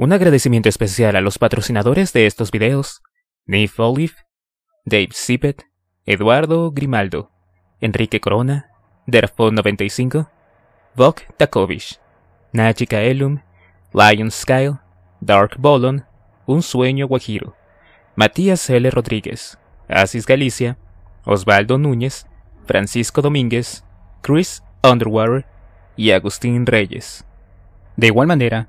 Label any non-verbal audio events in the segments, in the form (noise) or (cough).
Un agradecimiento especial a los patrocinadores de estos videos, Neve Olive, Dave Zippet, Eduardo Grimaldo, Enrique Corona, Derfo95, Vok Takovich, Najika Elum, Lion Skyle, Dark Bolon, Un Sueño Guajiro, Matías L. Rodríguez, Asis Galicia, Osvaldo Núñez, Francisco Domínguez, Chris Underwater y Agustín Reyes. De igual manera,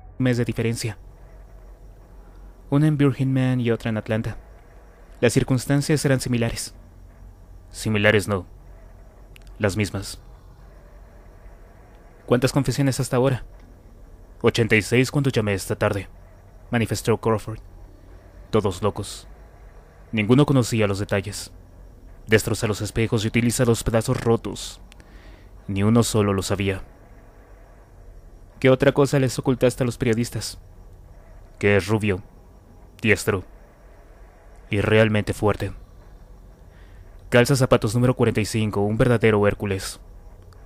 mes de diferencia. Una en Birmingham y otra en Atlanta. Las circunstancias eran similares. Similares no. Las mismas. ¿Cuántas confesiones hasta ahora? 86 cuando llamé esta tarde, manifestó Crawford. Todos locos. Ninguno conocía los detalles. Destroza los espejos y utiliza los pedazos rotos. Ni uno solo lo sabía. ¿Qué otra cosa les ocultaste a los periodistas? Que es rubio, diestro y realmente fuerte. Calza zapatos número 45, un verdadero Hércules.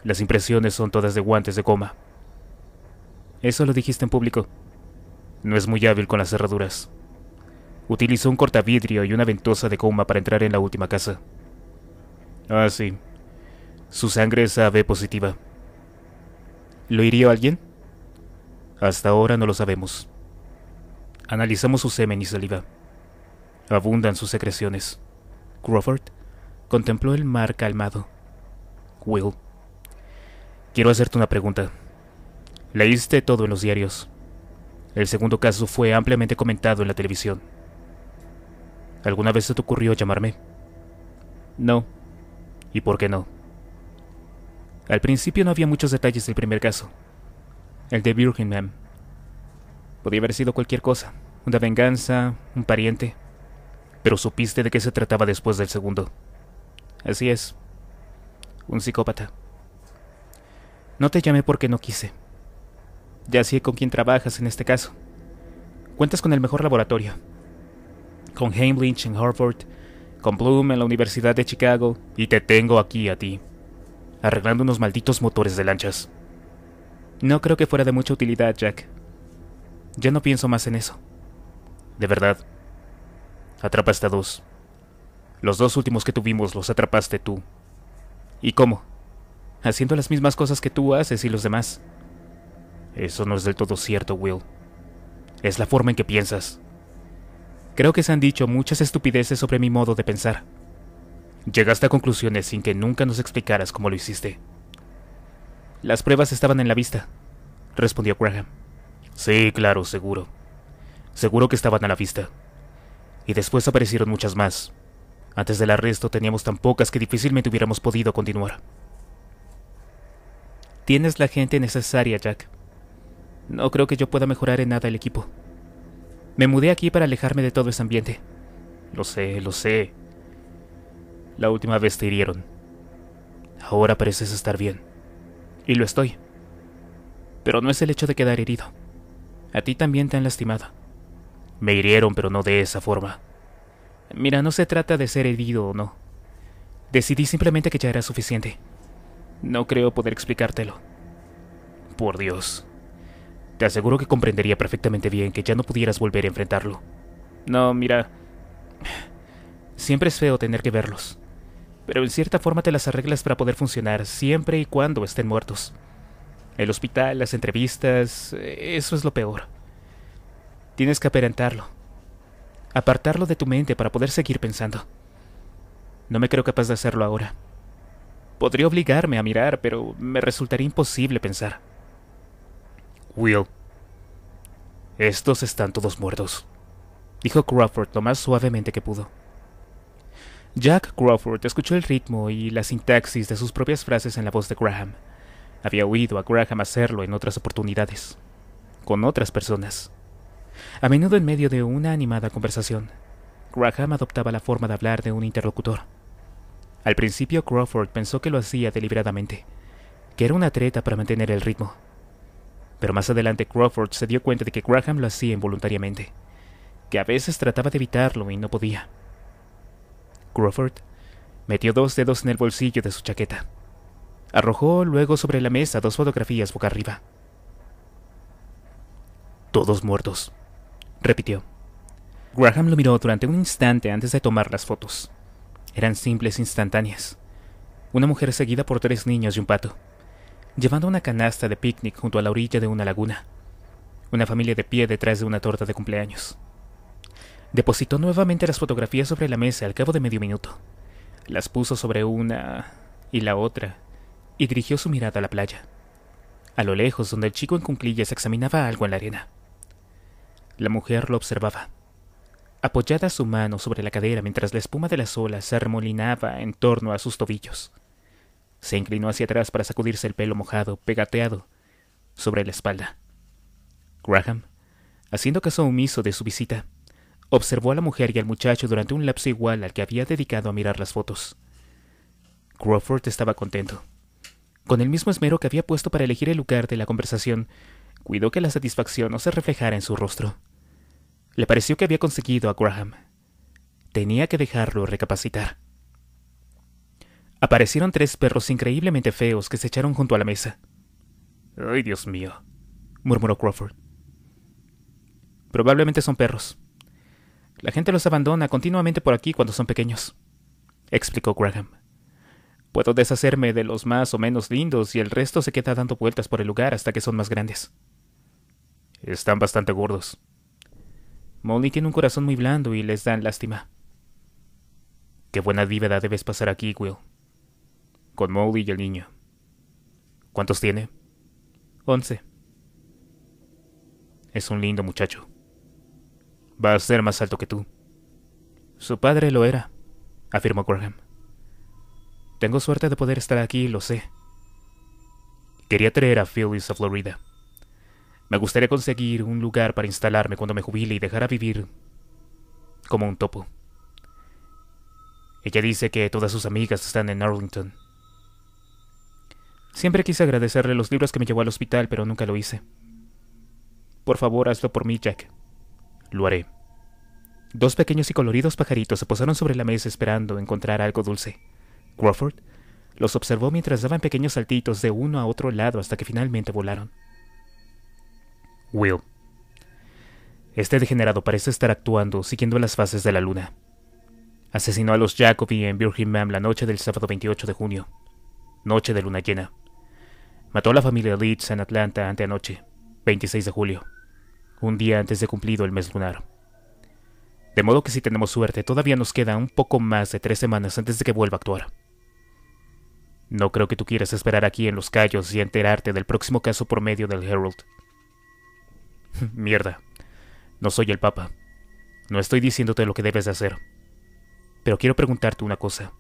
Las impresiones son todas de guantes de coma. Eso lo dijiste en público. No es muy hábil con las cerraduras. Utilizó un cortavidrio y una ventosa de coma para entrar en la última casa. Ah, sí. Su sangre es AB positiva. ¿Lo hirió alguien? Hasta ahora no lo sabemos. Analizamos su semen y saliva. Abundan sus secreciones. Crawford contempló el mar calmado. Will, quiero hacerte una pregunta. Leíste todo en los diarios. El segundo caso fue ampliamente comentado en la televisión. ¿Alguna vez se te ocurrió llamarme? No. ¿Y por qué no? Al principio no había muchos detalles del primer caso el de Birmingham. Podía haber sido cualquier cosa, una venganza, un pariente, pero supiste de qué se trataba después del segundo. Así es, un psicópata. No te llamé porque no quise. Ya sé con quién trabajas en este caso. Cuentas con el mejor laboratorio. Con Heimlich en Harvard, con Bloom en la Universidad de Chicago, y te tengo aquí a ti, arreglando unos malditos motores de lanchas. No creo que fuera de mucha utilidad, Jack. Ya no pienso más en eso. De verdad. Atrapaste a dos. Los dos últimos que tuvimos los atrapaste tú. ¿Y cómo? Haciendo las mismas cosas que tú haces y los demás. Eso no es del todo cierto, Will. Es la forma en que piensas. Creo que se han dicho muchas estupideces sobre mi modo de pensar. Llegaste a conclusiones sin que nunca nos explicaras cómo lo hiciste. Las pruebas estaban en la vista, respondió Graham. Sí, claro, seguro. Seguro que estaban a la vista. Y después aparecieron muchas más. Antes del arresto teníamos tan pocas que difícilmente hubiéramos podido continuar. Tienes la gente necesaria, Jack. No creo que yo pueda mejorar en nada el equipo. Me mudé aquí para alejarme de todo ese ambiente. Lo sé, lo sé. La última vez te hirieron. Ahora pareces estar bien. Y lo estoy. Pero no es el hecho de quedar herido. A ti también te han lastimado. Me hirieron, pero no de esa forma. Mira, no se trata de ser herido o no. Decidí simplemente que ya era suficiente. No creo poder explicártelo. Por Dios. Te aseguro que comprendería perfectamente bien que ya no pudieras volver a enfrentarlo. No, mira. Siempre es feo tener que verlos pero en cierta forma te las arreglas para poder funcionar siempre y cuando estén muertos. El hospital, las entrevistas, eh, eso es lo peor. Tienes que aparentarlo, apartarlo de tu mente para poder seguir pensando. No me creo capaz de hacerlo ahora. Podría obligarme a mirar, pero me resultaría imposible pensar. Will, estos están todos muertos, dijo Crawford lo más suavemente que pudo. Jack Crawford escuchó el ritmo y la sintaxis de sus propias frases en la voz de Graham. Había oído a Graham hacerlo en otras oportunidades, con otras personas. A menudo en medio de una animada conversación, Graham adoptaba la forma de hablar de un interlocutor. Al principio Crawford pensó que lo hacía deliberadamente, que era una treta para mantener el ritmo. Pero más adelante Crawford se dio cuenta de que Graham lo hacía involuntariamente, que a veces trataba de evitarlo y no podía. Crawford metió dos dedos en el bolsillo de su chaqueta. Arrojó luego sobre la mesa dos fotografías boca arriba. Todos muertos, repitió. Graham lo miró durante un instante antes de tomar las fotos. Eran simples instantáneas. Una mujer seguida por tres niños y un pato, llevando una canasta de picnic junto a la orilla de una laguna. Una familia de pie detrás de una torta de cumpleaños. Depositó nuevamente las fotografías sobre la mesa al cabo de medio minuto. Las puso sobre una y la otra, y dirigió su mirada a la playa, a lo lejos donde el chico en cunclillas examinaba algo en la arena. La mujer lo observaba, apoyada su mano sobre la cadera mientras la espuma de las olas se arremolinaba en torno a sus tobillos. Se inclinó hacia atrás para sacudirse el pelo mojado, pegateado, sobre la espalda. Graham, haciendo caso omiso de su visita, Observó a la mujer y al muchacho durante un lapso igual al que había dedicado a mirar las fotos. Crawford estaba contento. Con el mismo esmero que había puesto para elegir el lugar de la conversación, cuidó que la satisfacción no se reflejara en su rostro. Le pareció que había conseguido a Graham. Tenía que dejarlo recapacitar. Aparecieron tres perros increíblemente feos que se echaron junto a la mesa. ¡Ay, Dios mío! murmuró Crawford. Probablemente son perros, la gente los abandona continuamente por aquí cuando son pequeños, explicó Graham. Puedo deshacerme de los más o menos lindos y el resto se queda dando vueltas por el lugar hasta que son más grandes. Están bastante gordos. Molly tiene un corazón muy blando y les dan lástima. Qué buena vida debes pasar aquí, Will. Con Molly y el niño. ¿Cuántos tiene? Once. Es un lindo muchacho. Va a ser más alto que tú. Su padre lo era, afirmó Graham. Tengo suerte de poder estar aquí, lo sé. Quería traer a Phyllis a Florida. Me gustaría conseguir un lugar para instalarme cuando me jubile y dejar a vivir como un topo. Ella dice que todas sus amigas están en Arlington. Siempre quise agradecerle los libros que me llevó al hospital, pero nunca lo hice. Por favor, hazlo por mí, Jack. Lo haré. Dos pequeños y coloridos pajaritos se posaron sobre la mesa esperando encontrar algo dulce. Crawford los observó mientras daban pequeños saltitos de uno a otro lado hasta que finalmente volaron. Will. Este degenerado parece estar actuando siguiendo las fases de la luna. Asesinó a los Jacobi en Birmingham la noche del sábado 28 de junio, noche de luna llena. Mató a la familia Leeds en Atlanta anteanoche, 26 de julio un día antes de cumplido el mes lunar. De modo que si tenemos suerte, todavía nos queda un poco más de tres semanas antes de que vuelva a actuar. No creo que tú quieras esperar aquí en los callos y enterarte del próximo caso por medio del Herald. (laughs) Mierda. No soy el Papa. No estoy diciéndote lo que debes de hacer. Pero quiero preguntarte una cosa.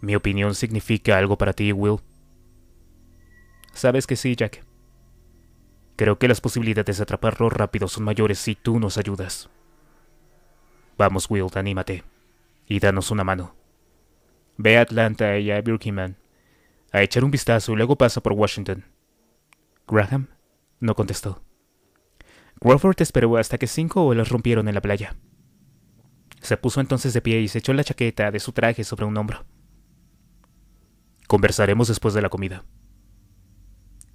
¿Mi opinión significa algo para ti, Will? Sabes que sí, Jack. Creo que las posibilidades de atraparlo rápido son mayores si tú nos ayudas. Vamos, Will, anímate. Y danos una mano. Ve a Atlanta y a Birmingham. A echar un vistazo y luego pasa por Washington. Graham no contestó. Crawford esperó hasta que cinco olas rompieron en la playa. Se puso entonces de pie y se echó la chaqueta de su traje sobre un hombro. Conversaremos después de la comida.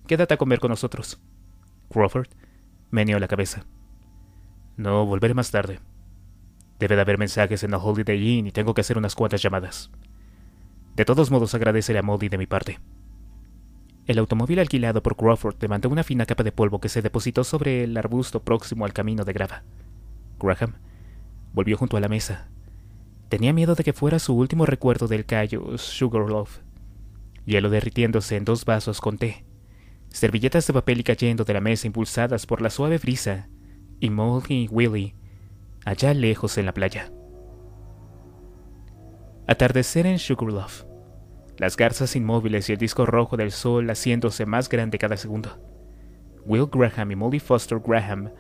Quédate a comer con nosotros. Crawford meneó la cabeza. No volveré más tarde. Debe de haber mensajes en la Holiday Inn y tengo que hacer unas cuantas llamadas. De todos modos, agradeceré a Molly de mi parte. El automóvil alquilado por Crawford levantó una fina capa de polvo que se depositó sobre el arbusto próximo al camino de grava. Graham volvió junto a la mesa. Tenía miedo de que fuera su último recuerdo del callo Sugarloaf, hielo derritiéndose en dos vasos con té servilletas de papel cayendo de la mesa impulsadas por la suave brisa, y Molly y Willie allá lejos en la playa. Atardecer en Sugarloaf. Las garzas inmóviles y el disco rojo del sol haciéndose más grande cada segundo. Will Graham y Molly Foster Graham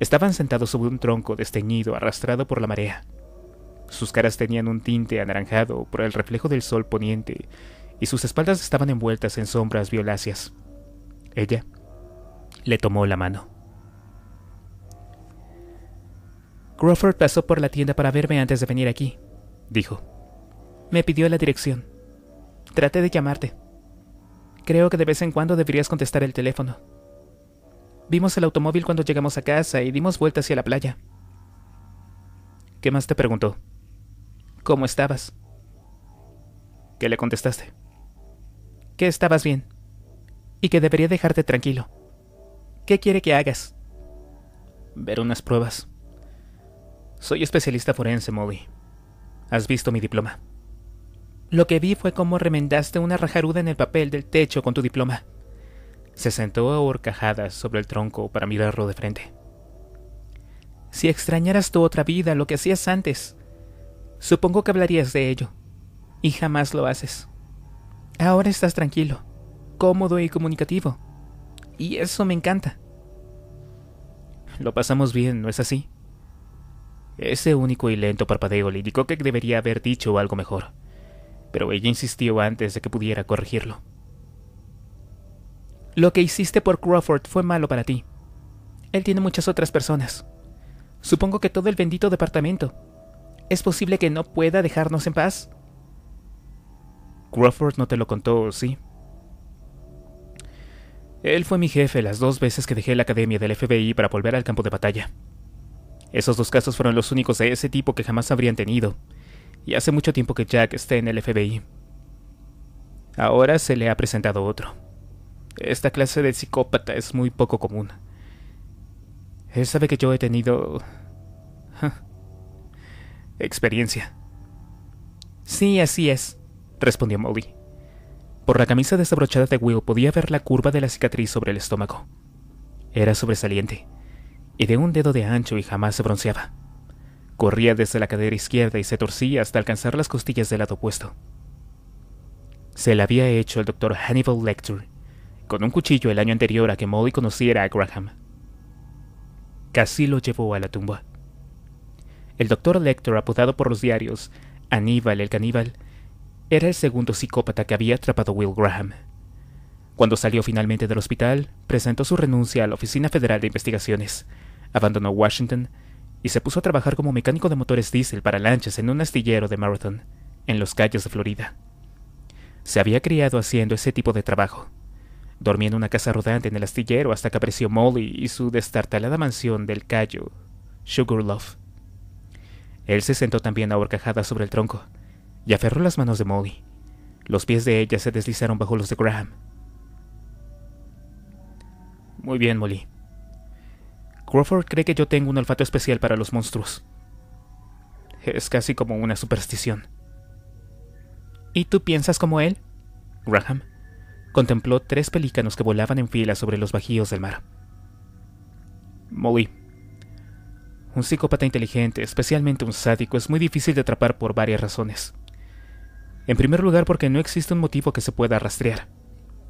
estaban sentados sobre un tronco desteñido arrastrado por la marea. Sus caras tenían un tinte anaranjado por el reflejo del sol poniente y sus espaldas estaban envueltas en sombras violáceas. Ella le tomó la mano. Crawford pasó por la tienda para verme antes de venir aquí, dijo. Me pidió la dirección. Traté de llamarte. Creo que de vez en cuando deberías contestar el teléfono. Vimos el automóvil cuando llegamos a casa y dimos vuelta hacia la playa. ¿Qué más te preguntó? ¿Cómo estabas? ¿Qué le contestaste? Que estabas bien y que debería dejarte tranquilo. ¿Qué quiere que hagas? Ver unas pruebas. Soy especialista forense, Molly. Has visto mi diploma. Lo que vi fue cómo remendaste una rajaruda en el papel del techo con tu diploma. Se sentó a horcajadas sobre el tronco para mirarlo de frente. Si extrañaras tu otra vida, lo que hacías antes, supongo que hablarías de ello. Y jamás lo haces. Ahora estás tranquilo cómodo y comunicativo. Y eso me encanta. Lo pasamos bien, ¿no es así? Ese único y lento parpadeo le indicó que debería haber dicho algo mejor, pero ella insistió antes de que pudiera corregirlo. Lo que hiciste por Crawford fue malo para ti. Él tiene muchas otras personas. Supongo que todo el bendito departamento. ¿Es posible que no pueda dejarnos en paz? Crawford no te lo contó, ¿sí? Él fue mi jefe las dos veces que dejé la academia del FBI para volver al campo de batalla. Esos dos casos fueron los únicos de ese tipo que jamás habrían tenido, y hace mucho tiempo que Jack está en el FBI. Ahora se le ha presentado otro. Esta clase de psicópata es muy poco común. Él sabe que yo he tenido... experiencia. Sí, así es, respondió Moby. Por la camisa desabrochada de Will podía ver la curva de la cicatriz sobre el estómago. Era sobresaliente, y de un dedo de ancho y jamás se bronceaba. Corría desde la cadera izquierda y se torcía hasta alcanzar las costillas del lado opuesto. Se la había hecho el doctor Hannibal Lecter con un cuchillo el año anterior a que Molly conociera a Graham. Casi lo llevó a la tumba. El doctor Lecter, apodado por los diarios Aníbal el caníbal, era el segundo psicópata que había atrapado Will Graham. Cuando salió finalmente del hospital, presentó su renuncia a la Oficina Federal de Investigaciones, abandonó Washington y se puso a trabajar como mecánico de motores diésel para lanchas en un astillero de Marathon, en los calles de Florida. Se había criado haciendo ese tipo de trabajo. Dormía en una casa rodante en el astillero hasta que apareció Molly y su destartalada mansión del Cayo, Sugarloaf. Él se sentó también ahorcajada sobre el tronco, y aferró las manos de Molly. Los pies de ella se deslizaron bajo los de Graham. Muy bien, Molly. Crawford cree que yo tengo un olfato especial para los monstruos. Es casi como una superstición. ¿Y tú piensas como él? Graham contempló tres pelícanos que volaban en fila sobre los bajíos del mar. Molly. Un psicópata inteligente, especialmente un sádico, es muy difícil de atrapar por varias razones. En primer lugar porque no existe un motivo que se pueda rastrear,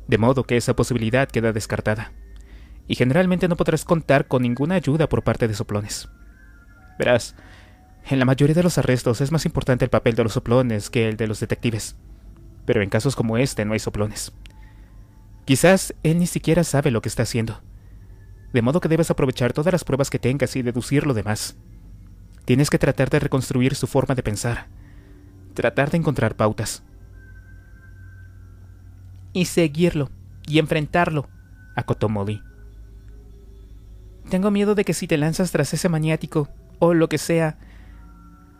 de modo que esa posibilidad queda descartada, y generalmente no podrás contar con ninguna ayuda por parte de soplones. Verás, en la mayoría de los arrestos es más importante el papel de los soplones que el de los detectives, pero en casos como este no hay soplones. Quizás él ni siquiera sabe lo que está haciendo, de modo que debes aprovechar todas las pruebas que tengas y deducir lo demás. Tienes que tratar de reconstruir su forma de pensar, tratar de encontrar pautas. Y seguirlo, y enfrentarlo, acotó Molly. Tengo miedo de que si te lanzas tras ese maniático, o lo que sea,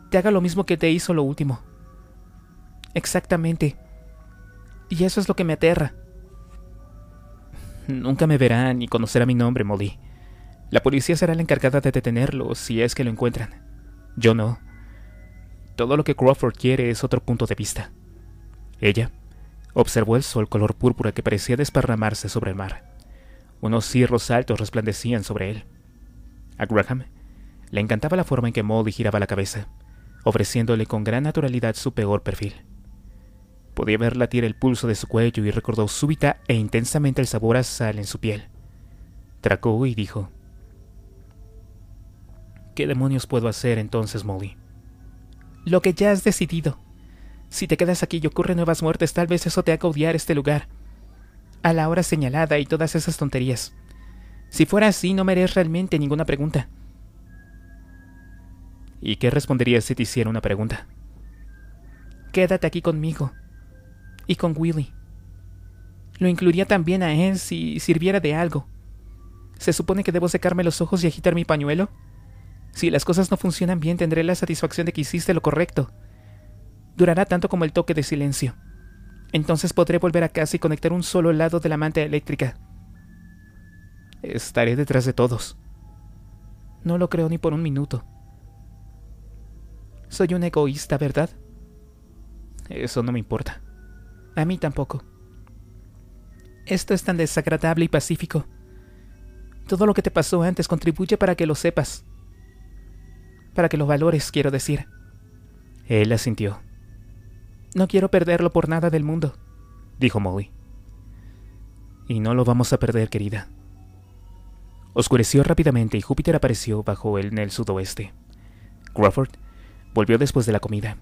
te haga lo mismo que te hizo lo último. Exactamente. Y eso es lo que me aterra. Nunca me verán ni conocerá mi nombre, Molly. La policía será la encargada de detenerlo si es que lo encuentran. Yo no. Todo lo que Crawford quiere es otro punto de vista. Ella observó el sol color púrpura que parecía desparramarse sobre el mar. Unos cirros altos resplandecían sobre él. A Graham le encantaba la forma en que Molly giraba la cabeza, ofreciéndole con gran naturalidad su peor perfil. Podía ver latir el pulso de su cuello y recordó súbita e intensamente el sabor a sal en su piel. Tracó y dijo, ¿Qué demonios puedo hacer entonces, Molly? lo que ya has decidido. Si te quedas aquí y ocurre nuevas muertes, tal vez eso te haga odiar este lugar. A la hora señalada y todas esas tonterías. Si fuera así, no me realmente ninguna pregunta. ¿Y qué responderías si te hiciera una pregunta? Quédate aquí conmigo. Y con Willy. Lo incluiría también a él si sirviera de algo. ¿Se supone que debo secarme los ojos y agitar mi pañuelo? Si las cosas no funcionan bien, tendré la satisfacción de que hiciste lo correcto. Durará tanto como el toque de silencio. Entonces podré volver a casa y conectar un solo lado de la manta eléctrica. Estaré detrás de todos. No lo creo ni por un minuto. Soy un egoísta, ¿verdad? Eso no me importa. A mí tampoco. Esto es tan desagradable y pacífico. Todo lo que te pasó antes contribuye para que lo sepas para que lo valores, quiero decir. Él asintió. No quiero perderlo por nada del mundo, dijo Molly. Y no lo vamos a perder, querida. Oscureció rápidamente y Júpiter apareció bajo él en el sudoeste. Crawford volvió después de la comida.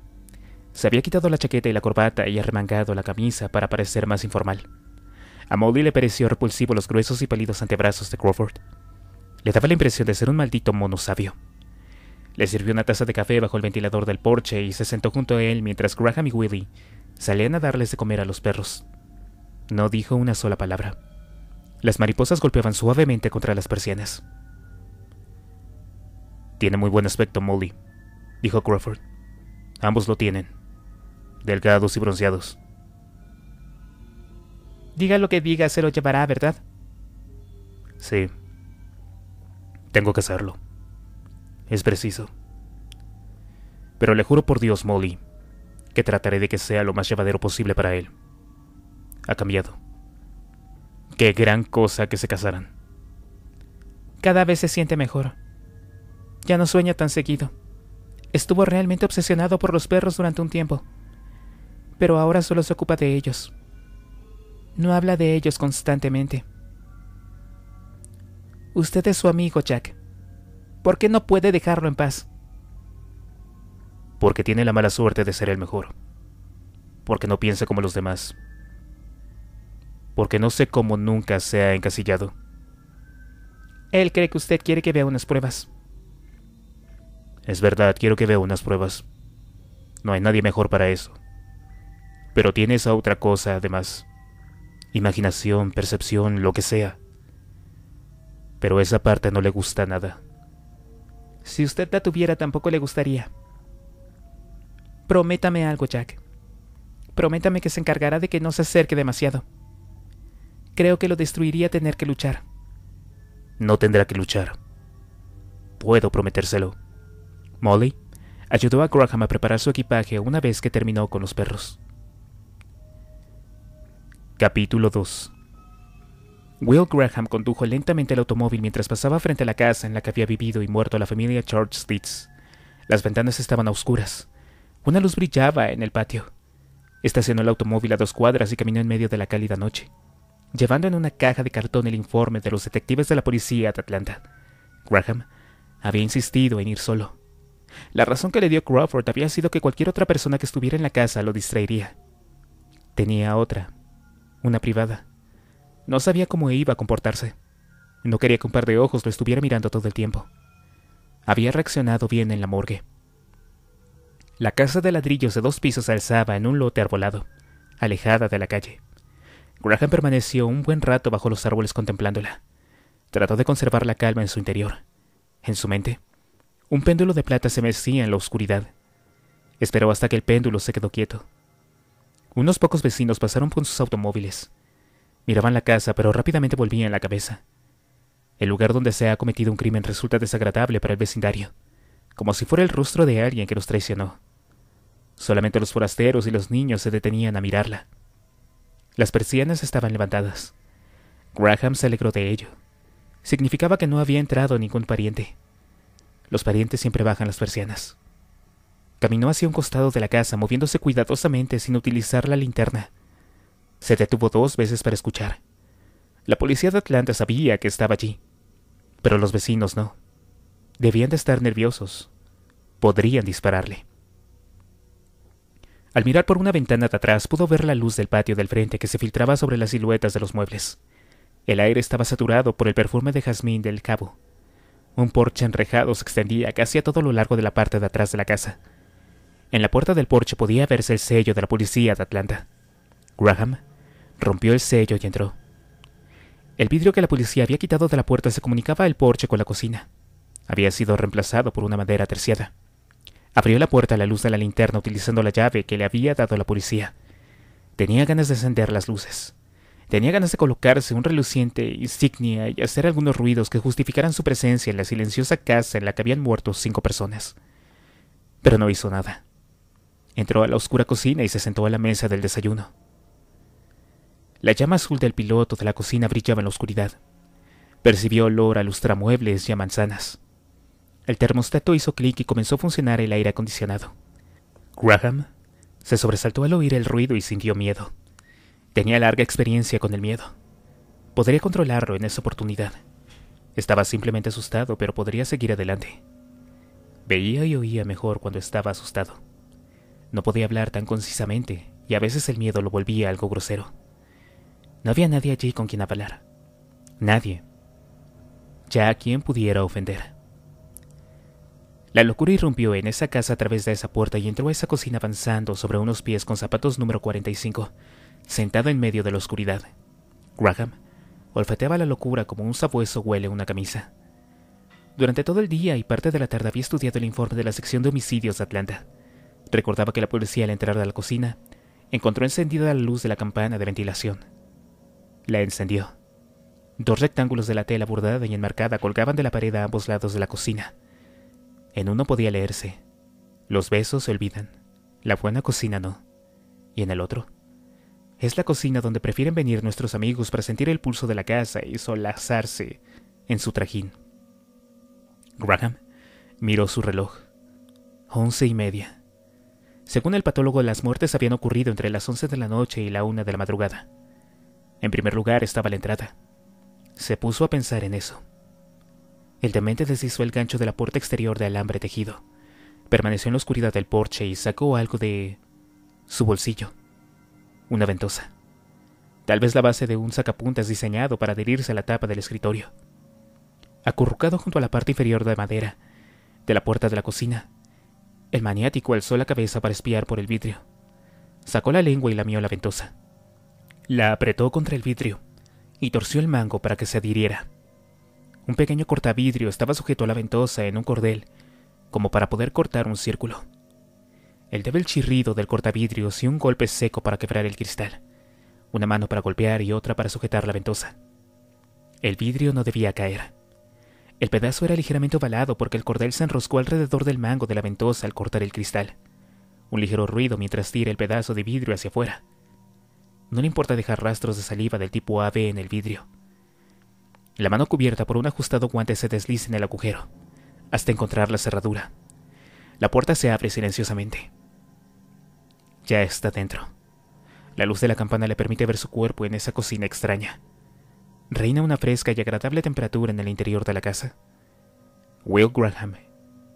Se había quitado la chaqueta y la corbata y arremangado la camisa para parecer más informal. A Molly le pareció repulsivo los gruesos y pálidos antebrazos de Crawford. Le daba la impresión de ser un maldito mono sabio. Le sirvió una taza de café bajo el ventilador del porche y se sentó junto a él mientras Graham y Willy salían a darles de comer a los perros. No dijo una sola palabra. Las mariposas golpeaban suavemente contra las persianas. Tiene muy buen aspecto, Molly, dijo Crawford. Ambos lo tienen. Delgados y bronceados. Diga lo que diga, se lo llevará, ¿verdad? Sí. Tengo que hacerlo es preciso. Pero le juro por Dios, Molly, que trataré de que sea lo más llevadero posible para él. Ha cambiado. Qué gran cosa que se casaran. Cada vez se siente mejor. Ya no sueña tan seguido. Estuvo realmente obsesionado por los perros durante un tiempo, pero ahora solo se ocupa de ellos. No habla de ellos constantemente. Usted es su amigo, Jack. ¿Por qué no puede dejarlo en paz? Porque tiene la mala suerte de ser el mejor. Porque no piensa como los demás. Porque no sé cómo nunca se ha encasillado. Él cree que usted quiere que vea unas pruebas. Es verdad, quiero que vea unas pruebas. No hay nadie mejor para eso. Pero tiene esa otra cosa además. Imaginación, percepción, lo que sea. Pero esa parte no le gusta nada. Si usted la tuviera tampoco le gustaría. Prométame algo, Jack. Prométame que se encargará de que no se acerque demasiado. Creo que lo destruiría tener que luchar. No tendrá que luchar. Puedo prometérselo. Molly ayudó a Graham a preparar su equipaje una vez que terminó con los perros. Capítulo 2 Will Graham condujo lentamente el automóvil mientras pasaba frente a la casa en la que había vivido y muerto la familia George Stitz. Las ventanas estaban a oscuras. Una luz brillaba en el patio. Estacionó el automóvil a dos cuadras y caminó en medio de la cálida noche, llevando en una caja de cartón el informe de los detectives de la policía de Atlanta. Graham había insistido en ir solo. La razón que le dio Crawford había sido que cualquier otra persona que estuviera en la casa lo distraería. Tenía otra, una privada no sabía cómo iba a comportarse. No quería que un par de ojos lo estuviera mirando todo el tiempo. Había reaccionado bien en la morgue. La casa de ladrillos de dos pisos alzaba en un lote arbolado, alejada de la calle. Graham permaneció un buen rato bajo los árboles contemplándola. Trató de conservar la calma en su interior. En su mente, un péndulo de plata se mecía en la oscuridad. Esperó hasta que el péndulo se quedó quieto. Unos pocos vecinos pasaron con sus automóviles, Miraban la casa, pero rápidamente volvían la cabeza. El lugar donde se ha cometido un crimen resulta desagradable para el vecindario, como si fuera el rostro de alguien que los traicionó. Solamente los forasteros y los niños se detenían a mirarla. Las persianas estaban levantadas. Graham se alegró de ello. Significaba que no había entrado ningún pariente. Los parientes siempre bajan las persianas. Caminó hacia un costado de la casa, moviéndose cuidadosamente sin utilizar la linterna. Se detuvo dos veces para escuchar. La policía de Atlanta sabía que estaba allí, pero los vecinos no. Debían de estar nerviosos. Podrían dispararle. Al mirar por una ventana de atrás pudo ver la luz del patio del frente que se filtraba sobre las siluetas de los muebles. El aire estaba saturado por el perfume de jazmín del cabo. Un porche enrejado se extendía casi a todo lo largo de la parte de atrás de la casa. En la puerta del porche podía verse el sello de la policía de Atlanta. Graham Rompió el sello y entró. El vidrio que la policía había quitado de la puerta se comunicaba el porche con la cocina. Había sido reemplazado por una madera terciada. Abrió la puerta a la luz de la linterna utilizando la llave que le había dado la policía. Tenía ganas de encender las luces. Tenía ganas de colocarse un reluciente insignia y hacer algunos ruidos que justificaran su presencia en la silenciosa casa en la que habían muerto cinco personas. Pero no hizo nada. Entró a la oscura cocina y se sentó a la mesa del desayuno. La llama azul del piloto de la cocina brillaba en la oscuridad. Percibió olor a lustramuebles y a manzanas. El termostato hizo clic y comenzó a funcionar el aire acondicionado. Graham se sobresaltó al oír el ruido y sintió miedo. Tenía larga experiencia con el miedo. Podría controlarlo en esa oportunidad. Estaba simplemente asustado, pero podría seguir adelante. Veía y oía mejor cuando estaba asustado. No podía hablar tan concisamente, y a veces el miedo lo volvía algo grosero. No había nadie allí con quien hablar. Nadie. Ya a quien pudiera ofender. La locura irrumpió en esa casa a través de esa puerta y entró a esa cocina avanzando sobre unos pies con zapatos número 45, sentado en medio de la oscuridad. Graham olfateaba la locura como un sabueso huele una camisa. Durante todo el día y parte de la tarde había estudiado el informe de la sección de homicidios de Atlanta. Recordaba que la policía al entrar a la cocina encontró encendida la luz de la campana de ventilación. La encendió. Dos rectángulos de la tela bordada y enmarcada colgaban de la pared a ambos lados de la cocina. En uno podía leerse. Los besos se olvidan. La buena cocina no. Y en el otro. Es la cocina donde prefieren venir nuestros amigos para sentir el pulso de la casa y solazarse en su trajín. Graham miró su reloj. Once y media. Según el patólogo, las muertes habían ocurrido entre las once de la noche y la una de la madrugada. En primer lugar estaba la entrada. Se puso a pensar en eso. El demente deshizo el gancho de la puerta exterior de alambre tejido. Permaneció en la oscuridad del porche y sacó algo de... su bolsillo. Una ventosa. Tal vez la base de un sacapuntas diseñado para adherirse a la tapa del escritorio. Acurrucado junto a la parte inferior de madera, de la puerta de la cocina, el maniático alzó la cabeza para espiar por el vidrio. Sacó la lengua y lamió la ventosa. La apretó contra el vidrio y torció el mango para que se adhiriera. Un pequeño cortavidrio estaba sujeto a la ventosa en un cordel, como para poder cortar un círculo. El débil chirrido del cortavidrio y un golpe seco para quebrar el cristal, una mano para golpear y otra para sujetar la ventosa. El vidrio no debía caer. El pedazo era ligeramente ovalado porque el cordel se enroscó alrededor del mango de la ventosa al cortar el cristal. Un ligero ruido mientras tira el pedazo de vidrio hacia afuera. No le importa dejar rastros de saliva del tipo AB en el vidrio. La mano cubierta por un ajustado guante se desliza en el agujero, hasta encontrar la cerradura. La puerta se abre silenciosamente. Ya está dentro. La luz de la campana le permite ver su cuerpo en esa cocina extraña. Reina una fresca y agradable temperatura en el interior de la casa. Will Graham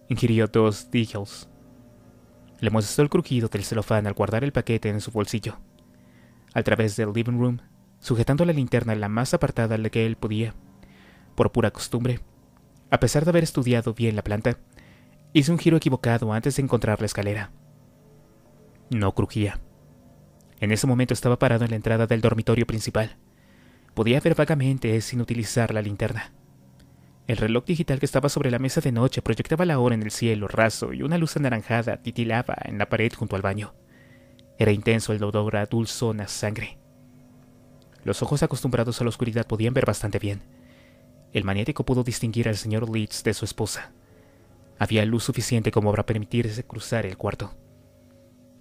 ingirió dos Diggles. Le mostró el crujido del celofán al guardar el paquete en su bolsillo a través del living room, sujetando la linterna la más apartada de la que él podía. Por pura costumbre, a pesar de haber estudiado bien la planta, hice un giro equivocado antes de encontrar la escalera. No crujía. En ese momento estaba parado en la entrada del dormitorio principal. Podía ver vagamente sin utilizar la linterna. El reloj digital que estaba sobre la mesa de noche proyectaba la hora en el cielo raso y una luz anaranjada titilaba en la pared junto al baño. Era intenso el olor a dulzona sangre. Los ojos acostumbrados a la oscuridad podían ver bastante bien. El magnético pudo distinguir al señor Leeds de su esposa. Había luz suficiente como para permitirse cruzar el cuarto,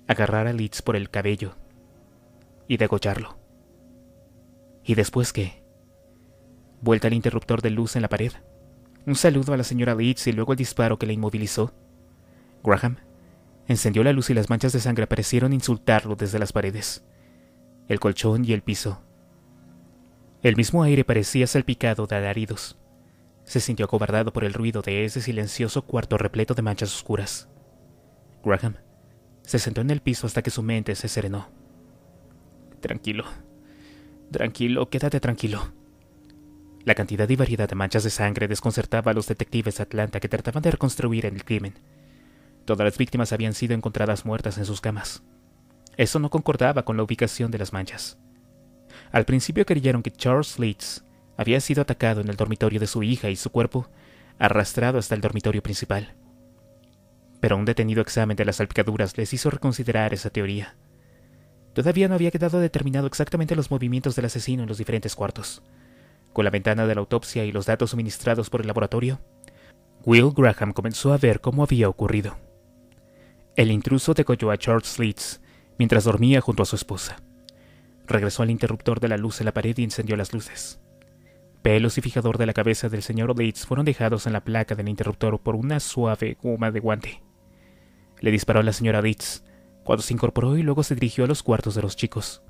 agarrar a Leeds por el cabello y degollarlo. ¿Y después qué? Vuelta al interruptor de luz en la pared, un saludo a la señora Leeds y luego el disparo que la inmovilizó. Graham Encendió la luz y las manchas de sangre parecieron insultarlo desde las paredes, el colchón y el piso. El mismo aire parecía salpicado de alaridos. Se sintió acobardado por el ruido de ese silencioso cuarto repleto de manchas oscuras. Graham se sentó en el piso hasta que su mente se serenó. Tranquilo, tranquilo, quédate tranquilo. La cantidad y variedad de manchas de sangre desconcertaba a los detectives de Atlanta que trataban de reconstruir el crimen Todas las víctimas habían sido encontradas muertas en sus camas. Eso no concordaba con la ubicación de las manchas. Al principio creyeron que Charles Leeds había sido atacado en el dormitorio de su hija y su cuerpo arrastrado hasta el dormitorio principal. Pero un detenido examen de las salpicaduras les hizo reconsiderar esa teoría. Todavía no había quedado determinado exactamente los movimientos del asesino en los diferentes cuartos. Con la ventana de la autopsia y los datos suministrados por el laboratorio, Will Graham comenzó a ver cómo había ocurrido. El intruso decoyó a George Leeds mientras dormía junto a su esposa. Regresó al interruptor de la luz en la pared y encendió las luces. Pelos y fijador de la cabeza del señor Leeds fueron dejados en la placa del interruptor por una suave goma de guante. Le disparó a la señora Leeds cuando se incorporó y luego se dirigió a los cuartos de los chicos.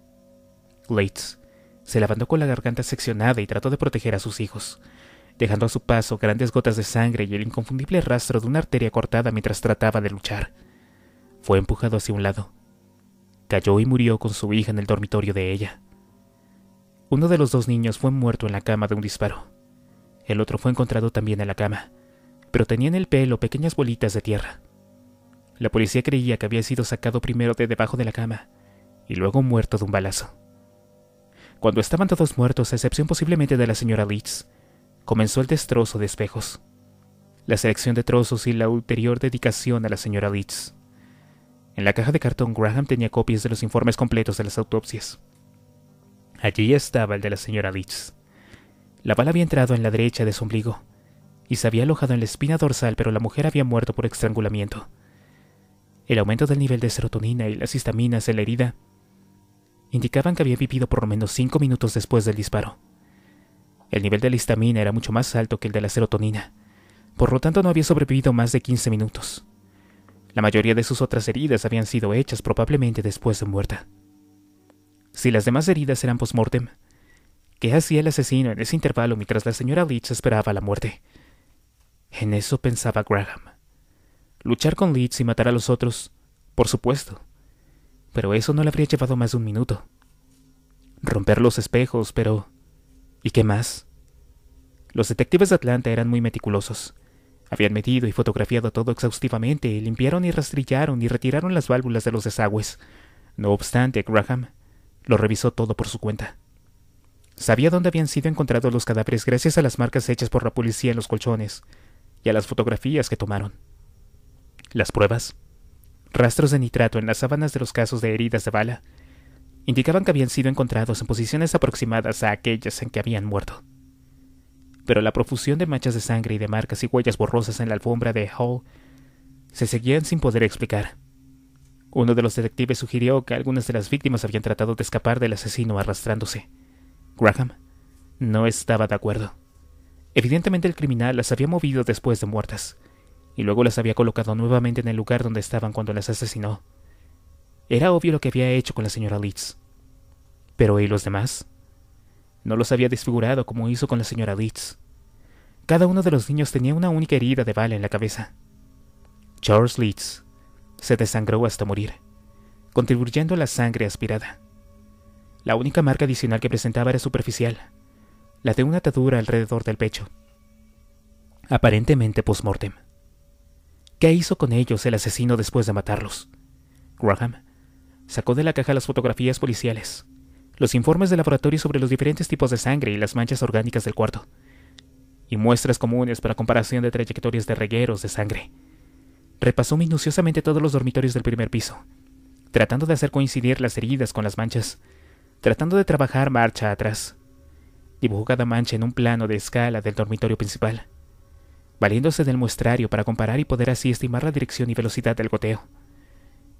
Leeds se levantó con la garganta seccionada y trató de proteger a sus hijos, dejando a su paso grandes gotas de sangre y el inconfundible rastro de una arteria cortada mientras trataba de luchar. Fue empujado hacia un lado. Cayó y murió con su hija en el dormitorio de ella. Uno de los dos niños fue muerto en la cama de un disparo. El otro fue encontrado también en la cama, pero tenía en el pelo pequeñas bolitas de tierra. La policía creía que había sido sacado primero de debajo de la cama y luego muerto de un balazo. Cuando estaban todos muertos, a excepción posiblemente de la señora Leeds, comenzó el destrozo de espejos, la selección de trozos y la ulterior dedicación a la señora Leeds. En la caja de cartón Graham tenía copias de los informes completos de las autopsias. Allí estaba el de la señora Leach. La bala había entrado en la derecha de su ombligo y se había alojado en la espina dorsal, pero la mujer había muerto por estrangulamiento. El aumento del nivel de serotonina y las histaminas en la herida indicaban que había vivido por lo menos cinco minutos después del disparo. El nivel de la histamina era mucho más alto que el de la serotonina, por lo tanto no había sobrevivido más de 15 minutos. La mayoría de sus otras heridas habían sido hechas probablemente después de muerta. Si las demás heridas eran post ¿qué hacía el asesino en ese intervalo mientras la señora Leach esperaba la muerte? En eso pensaba Graham. Luchar con Leach y matar a los otros, por supuesto. Pero eso no le habría llevado más de un minuto. Romper los espejos, pero... ¿Y qué más? Los detectives de Atlanta eran muy meticulosos habían medido y fotografiado todo exhaustivamente, limpiaron y rastrillaron y retiraron las válvulas de los desagües. No obstante, Graham lo revisó todo por su cuenta. Sabía dónde habían sido encontrados los cadáveres gracias a las marcas hechas por la policía en los colchones y a las fotografías que tomaron. Las pruebas, rastros de nitrato en las sábanas de los casos de heridas de bala, indicaban que habían sido encontrados en posiciones aproximadas a aquellas en que habían muerto pero la profusión de manchas de sangre y de marcas y huellas borrosas en la alfombra de Hall se seguían sin poder explicar. Uno de los detectives sugirió que algunas de las víctimas habían tratado de escapar del asesino arrastrándose. Graham no estaba de acuerdo. Evidentemente el criminal las había movido después de muertas, y luego las había colocado nuevamente en el lugar donde estaban cuando las asesinó. Era obvio lo que había hecho con la señora Leeds. Pero ¿y los demás? No los había desfigurado como hizo con la señora Leeds. Cada uno de los niños tenía una única herida de bala en la cabeza. Charles Leeds se desangró hasta morir, contribuyendo a la sangre aspirada. La única marca adicional que presentaba era superficial, la de una atadura alrededor del pecho, aparentemente post-mortem. ¿Qué hizo con ellos el asesino después de matarlos? Graham sacó de la caja las fotografías policiales los informes de laboratorio sobre los diferentes tipos de sangre y las manchas orgánicas del cuarto, y muestras comunes para comparación de trayectorias de regueros de sangre. Repasó minuciosamente todos los dormitorios del primer piso, tratando de hacer coincidir las heridas con las manchas, tratando de trabajar marcha atrás. Dibujó cada mancha en un plano de escala del dormitorio principal, valiéndose del muestrario para comparar y poder así estimar la dirección y velocidad del goteo.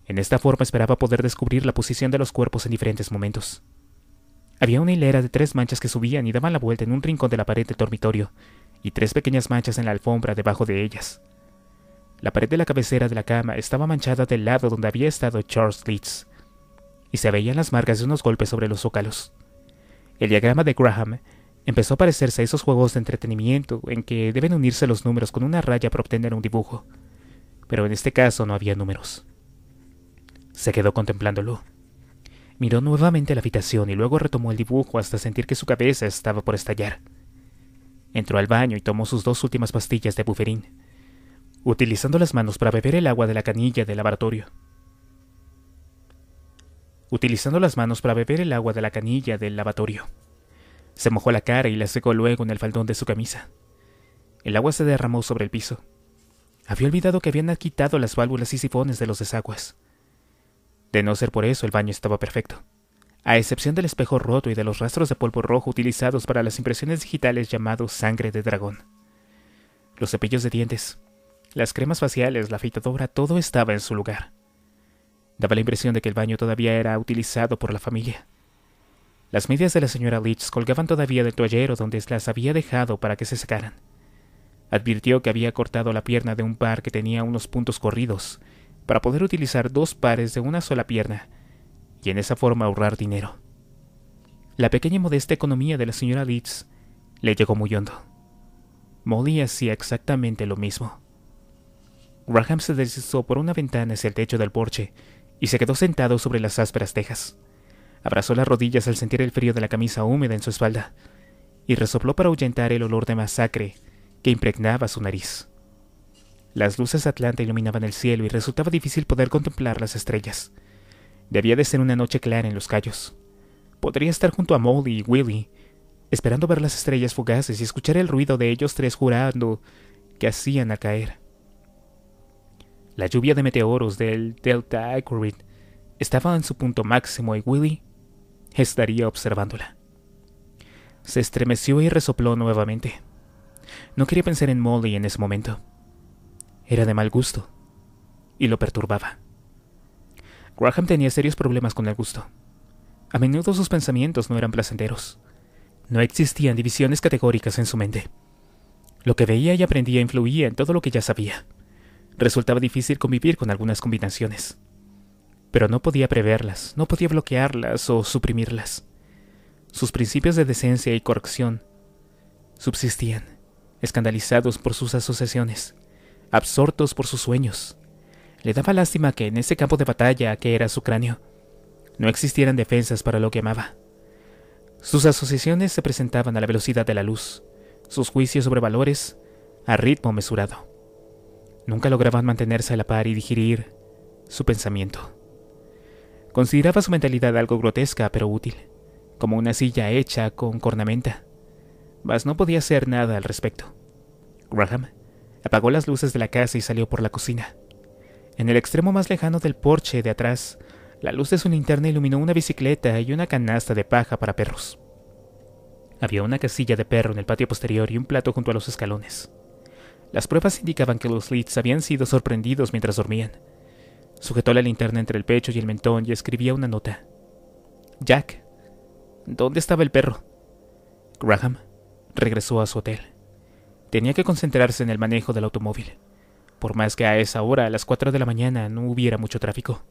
En esta forma esperaba poder descubrir la posición de los cuerpos en diferentes momentos. Había una hilera de tres manchas que subían y daban la vuelta en un rincón de la pared del dormitorio, y tres pequeñas manchas en la alfombra debajo de ellas. La pared de la cabecera de la cama estaba manchada del lado donde había estado Charles Leeds, y se veían las marcas de unos golpes sobre los zócalos. El diagrama de Graham empezó a parecerse a esos juegos de entretenimiento en que deben unirse los números con una raya para obtener un dibujo, pero en este caso no había números. Se quedó contemplándolo. Miró nuevamente la habitación y luego retomó el dibujo hasta sentir que su cabeza estaba por estallar. Entró al baño y tomó sus dos últimas pastillas de buferín, utilizando las manos para beber el agua de la canilla del laboratorio. Utilizando las manos para beber el agua de la canilla del lavatorio. Se mojó la cara y la secó luego en el faldón de su camisa. El agua se derramó sobre el piso. Había olvidado que habían quitado las válvulas y sifones de los desagües. De no ser por eso, el baño estaba perfecto. A excepción del espejo roto y de los rastros de polvo rojo utilizados para las impresiones digitales llamados sangre de dragón. Los cepillos de dientes, las cremas faciales, la afeitadora, todo estaba en su lugar. Daba la impresión de que el baño todavía era utilizado por la familia. Las medias de la señora Leach colgaban todavía del toallero donde las había dejado para que se secaran. Advirtió que había cortado la pierna de un par que tenía unos puntos corridos para poder utilizar dos pares de una sola pierna y en esa forma ahorrar dinero. La pequeña y modesta economía de la señora Leeds le llegó muy hondo. Molly hacía exactamente lo mismo. Graham se deslizó por una ventana hacia el techo del porche y se quedó sentado sobre las ásperas tejas. Abrazó las rodillas al sentir el frío de la camisa húmeda en su espalda y resopló para ahuyentar el olor de masacre que impregnaba su nariz. Las luces de Atlanta iluminaban el cielo y resultaba difícil poder contemplar las estrellas. Debía de ser una noche clara en los callos. Podría estar junto a Molly y Willy, esperando ver las estrellas fugaces y escuchar el ruido de ellos tres jurando que hacían a caer. La lluvia de meteoros del Delta Accurate estaba en su punto máximo y Willy estaría observándola. Se estremeció y resopló nuevamente. No quería pensar en Molly en ese momento era de mal gusto y lo perturbaba. Graham tenía serios problemas con el gusto. A menudo sus pensamientos no eran placenteros. No existían divisiones categóricas en su mente. Lo que veía y aprendía influía en todo lo que ya sabía. Resultaba difícil convivir con algunas combinaciones. Pero no podía preverlas, no podía bloquearlas o suprimirlas. Sus principios de decencia y corrección subsistían, escandalizados por sus asociaciones absortos por sus sueños. Le daba lástima que en ese campo de batalla que era su cráneo, no existieran defensas para lo que amaba. Sus asociaciones se presentaban a la velocidad de la luz, sus juicios sobre valores a ritmo mesurado. Nunca lograban mantenerse a la par y digerir su pensamiento. Consideraba su mentalidad algo grotesca pero útil, como una silla hecha con cornamenta, mas no podía hacer nada al respecto. Graham Apagó las luces de la casa y salió por la cocina. En el extremo más lejano del porche de atrás, la luz de su linterna iluminó una bicicleta y una canasta de paja para perros. Había una casilla de perro en el patio posterior y un plato junto a los escalones. Las pruebas indicaban que los Leeds habían sido sorprendidos mientras dormían. Sujetó la linterna entre el pecho y el mentón y escribía una nota. Jack, ¿dónde estaba el perro? Graham regresó a su hotel. Tenía que concentrarse en el manejo del automóvil, por más que a esa hora, a las 4 de la mañana, no hubiera mucho tráfico.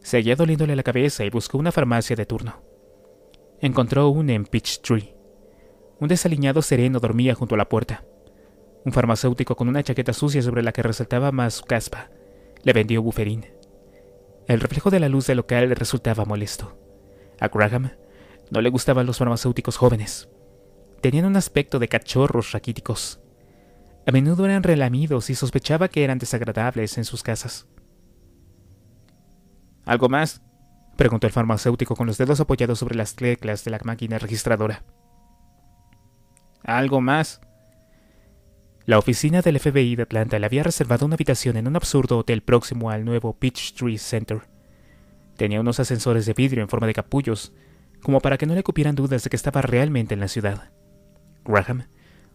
Seguía doliéndole la cabeza y buscó una farmacia de turno. Encontró una en Peachtree. Un desaliñado sereno dormía junto a la puerta. Un farmacéutico con una chaqueta sucia sobre la que resaltaba más caspa le vendió buferín. El reflejo de la luz del local le resultaba molesto. A Graham no le gustaban los farmacéuticos jóvenes tenían un aspecto de cachorros raquíticos. A menudo eran relamidos y sospechaba que eran desagradables en sus casas. ¿Algo más? preguntó el farmacéutico con los dedos apoyados sobre las teclas de la máquina registradora. ¿Algo más? La oficina del FBI de Atlanta le había reservado una habitación en un absurdo hotel próximo al nuevo Peachtree Center. Tenía unos ascensores de vidrio en forma de capullos, como para que no le cupieran dudas de que estaba realmente en la ciudad. Graham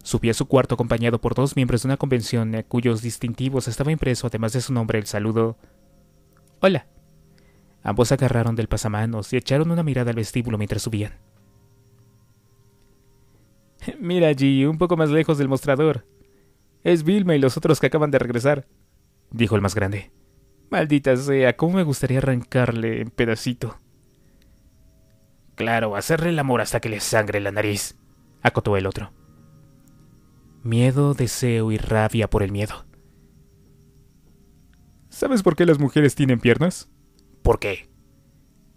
subía a su cuarto acompañado por dos miembros de una convención cuyos distintivos estaba impreso, además de su nombre, el saludo Hola. Ambos agarraron del pasamanos y echaron una mirada al vestíbulo mientras subían. (laughs) Mira allí, un poco más lejos del mostrador. Es Vilma y los otros que acaban de regresar, dijo el más grande. Maldita sea, cómo me gustaría arrancarle en pedacito. Claro, hacerle el amor hasta que le sangre la nariz, acotó el otro. Miedo, deseo y rabia por el miedo. ¿Sabes por qué las mujeres tienen piernas? ¿Por qué?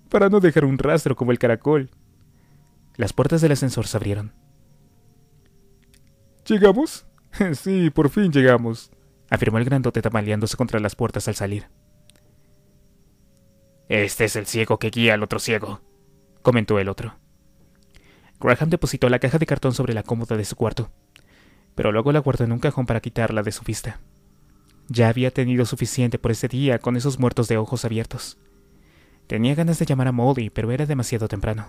Para no dejar un rastro como el caracol. Las puertas del ascensor se abrieron. ¿Llegamos? (laughs) sí, por fin llegamos, afirmó el grandote tamaleándose contra las puertas al salir. Este es el ciego que guía al otro ciego, comentó el otro. Graham depositó la caja de cartón sobre la cómoda de su cuarto, pero luego la guardó en un cajón para quitarla de su vista. Ya había tenido suficiente por ese día con esos muertos de ojos abiertos. Tenía ganas de llamar a Molly, pero era demasiado temprano.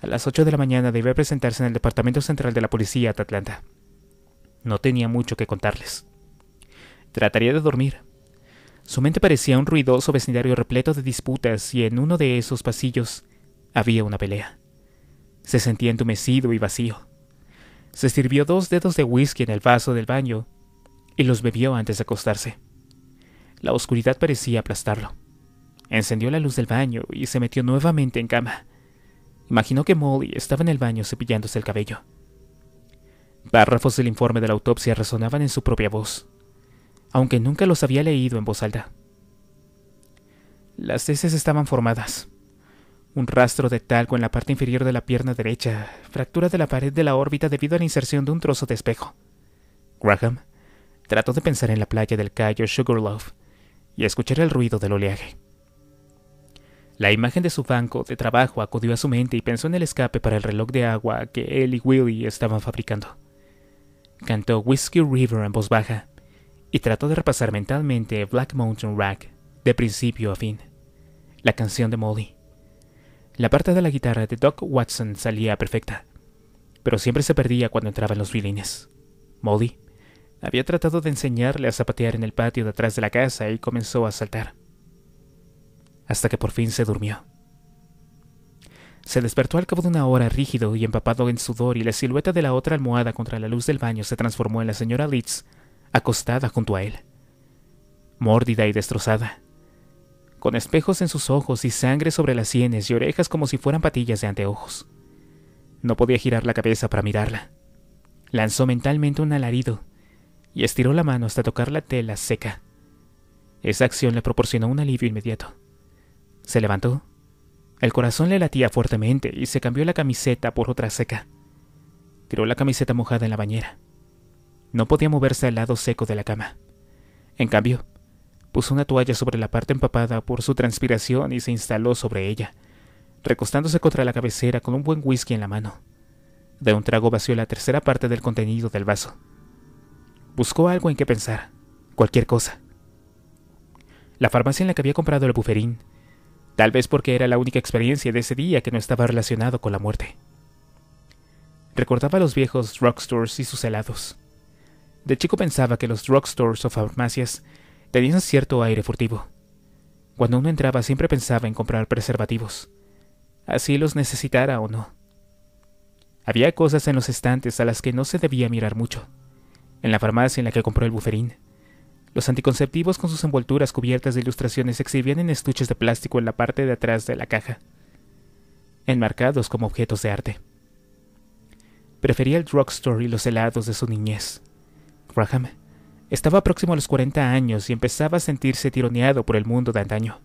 A las 8 de la mañana debía presentarse en el Departamento Central de la Policía de Atlanta. No tenía mucho que contarles. Trataría de dormir. Su mente parecía un ruidoso vecindario repleto de disputas y en uno de esos pasillos había una pelea. Se sentía entumecido y vacío. Se sirvió dos dedos de whisky en el vaso del baño y los bebió antes de acostarse. La oscuridad parecía aplastarlo. Encendió la luz del baño y se metió nuevamente en cama. Imaginó que Molly estaba en el baño cepillándose el cabello. Párrafos del informe de la autopsia resonaban en su propia voz, aunque nunca los había leído en voz alta. Las heces estaban formadas, un rastro de talco en la parte inferior de la pierna derecha, fractura de la pared de la órbita debido a la inserción de un trozo de espejo. Graham trató de pensar en la playa del Cayo Sugarloaf y escuchar el ruido del oleaje. La imagen de su banco de trabajo acudió a su mente y pensó en el escape para el reloj de agua que él y Willie estaban fabricando. Cantó Whiskey River en voz baja y trató de repasar mentalmente Black Mountain Rack de principio a fin, la canción de Molly la parte de la guitarra de Doc Watson salía perfecta, pero siempre se perdía cuando entraban los violines. Molly había tratado de enseñarle a zapatear en el patio de atrás de la casa y comenzó a saltar, hasta que por fin se durmió. Se despertó al cabo de una hora rígido y empapado en sudor y la silueta de la otra almohada contra la luz del baño se transformó en la señora Leeds acostada junto a él, mórdida y destrozada con espejos en sus ojos y sangre sobre las sienes y orejas como si fueran patillas de anteojos. No podía girar la cabeza para mirarla. Lanzó mentalmente un alarido y estiró la mano hasta tocar la tela seca. Esa acción le proporcionó un alivio inmediato. Se levantó. El corazón le latía fuertemente y se cambió la camiseta por otra seca. Tiró la camiseta mojada en la bañera. No podía moverse al lado seco de la cama. En cambio, Puso una toalla sobre la parte empapada por su transpiración y se instaló sobre ella, recostándose contra la cabecera con un buen whisky en la mano. De un trago vació la tercera parte del contenido del vaso. Buscó algo en que pensar, cualquier cosa. La farmacia en la que había comprado el buferín, tal vez porque era la única experiencia de ese día que no estaba relacionado con la muerte. Recordaba los viejos drugstores y sus helados. De chico pensaba que los drugstores o farmacias tenían cierto aire furtivo. Cuando uno entraba siempre pensaba en comprar preservativos, así los necesitara o no. Había cosas en los estantes a las que no se debía mirar mucho. En la farmacia en la que compró el buferín, los anticonceptivos con sus envolturas cubiertas de ilustraciones se exhibían en estuches de plástico en la parte de atrás de la caja, enmarcados como objetos de arte. Prefería el drugstore y los helados de su niñez. Graham estaba próximo a los 40 años y empezaba a sentirse tironeado por el mundo de antaño,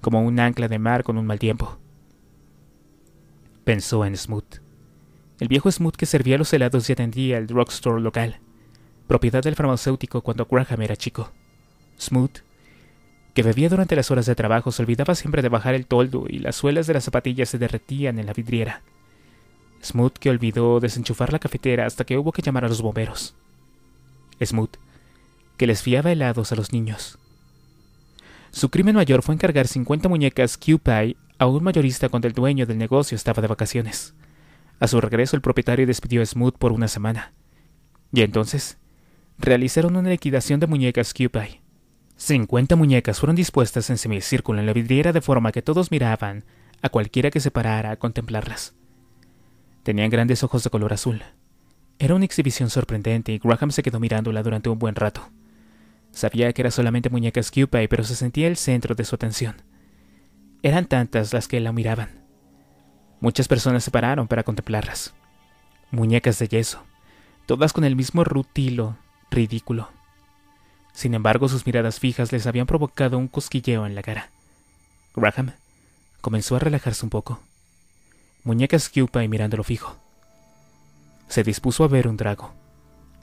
como un ancla de mar con un mal tiempo. Pensó en Smoot, el viejo Smoot que servía los helados y atendía el drugstore local, propiedad del farmacéutico cuando Graham era chico. Smoot, que bebía durante las horas de trabajo, se olvidaba siempre de bajar el toldo y las suelas de las zapatillas se derretían en la vidriera. Smoot que olvidó desenchufar la cafetera hasta que hubo que llamar a los bomberos. Smoot, que les fiaba helados a los niños. Su crimen mayor fue encargar 50 muñecas q a un mayorista cuando el dueño del negocio estaba de vacaciones. A su regreso, el propietario despidió a Smooth por una semana. Y entonces, realizaron una liquidación de muñecas Q-Pie. 50 muñecas fueron dispuestas en semicírculo en la vidriera de forma que todos miraban a cualquiera que se parara a contemplarlas. Tenían grandes ojos de color azul. Era una exhibición sorprendente y Graham se quedó mirándola durante un buen rato. Sabía que era solamente muñecas y pero se sentía el centro de su atención. Eran tantas las que la miraban. Muchas personas se pararon para contemplarlas. Muñecas de yeso, todas con el mismo rutilo ridículo. Sin embargo, sus miradas fijas les habían provocado un cosquilleo en la cara. Graham comenzó a relajarse un poco. Muñecas Cupay mirándolo fijo. Se dispuso a ver un drago.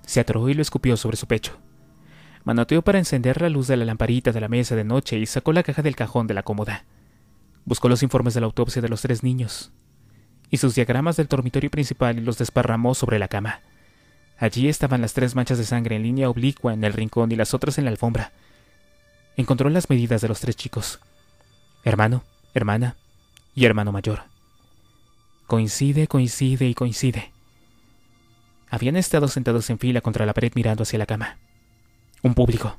Se atoró y lo escupió sobre su pecho. Manoteó para encender la luz de la lamparita de la mesa de noche y sacó la caja del cajón de la cómoda. Buscó los informes de la autopsia de los tres niños y sus diagramas del dormitorio principal y los desparramó sobre la cama. Allí estaban las tres manchas de sangre en línea oblicua en el rincón y las otras en la alfombra. Encontró las medidas de los tres chicos. Hermano, hermana y hermano mayor. Coincide, coincide y coincide. Habían estado sentados en fila contra la pared mirando hacia la cama. Un público.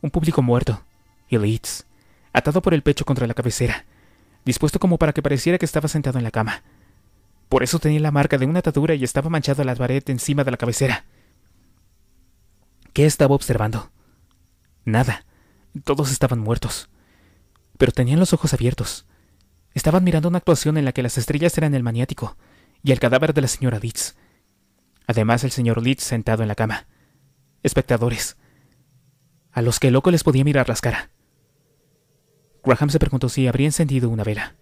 Un público muerto. Y Leeds, atado por el pecho contra la cabecera, dispuesto como para que pareciera que estaba sentado en la cama. Por eso tenía la marca de una atadura y estaba manchado la pared encima de la cabecera. ¿Qué estaba observando? Nada. Todos estaban muertos. Pero tenían los ojos abiertos. Estaban mirando una actuación en la que las estrellas eran el maniático y el cadáver de la señora Leeds. Además, el señor Leeds sentado en la cama. Espectadores a los que el loco les podía mirar las cara. Graham se preguntó si habría encendido una vela.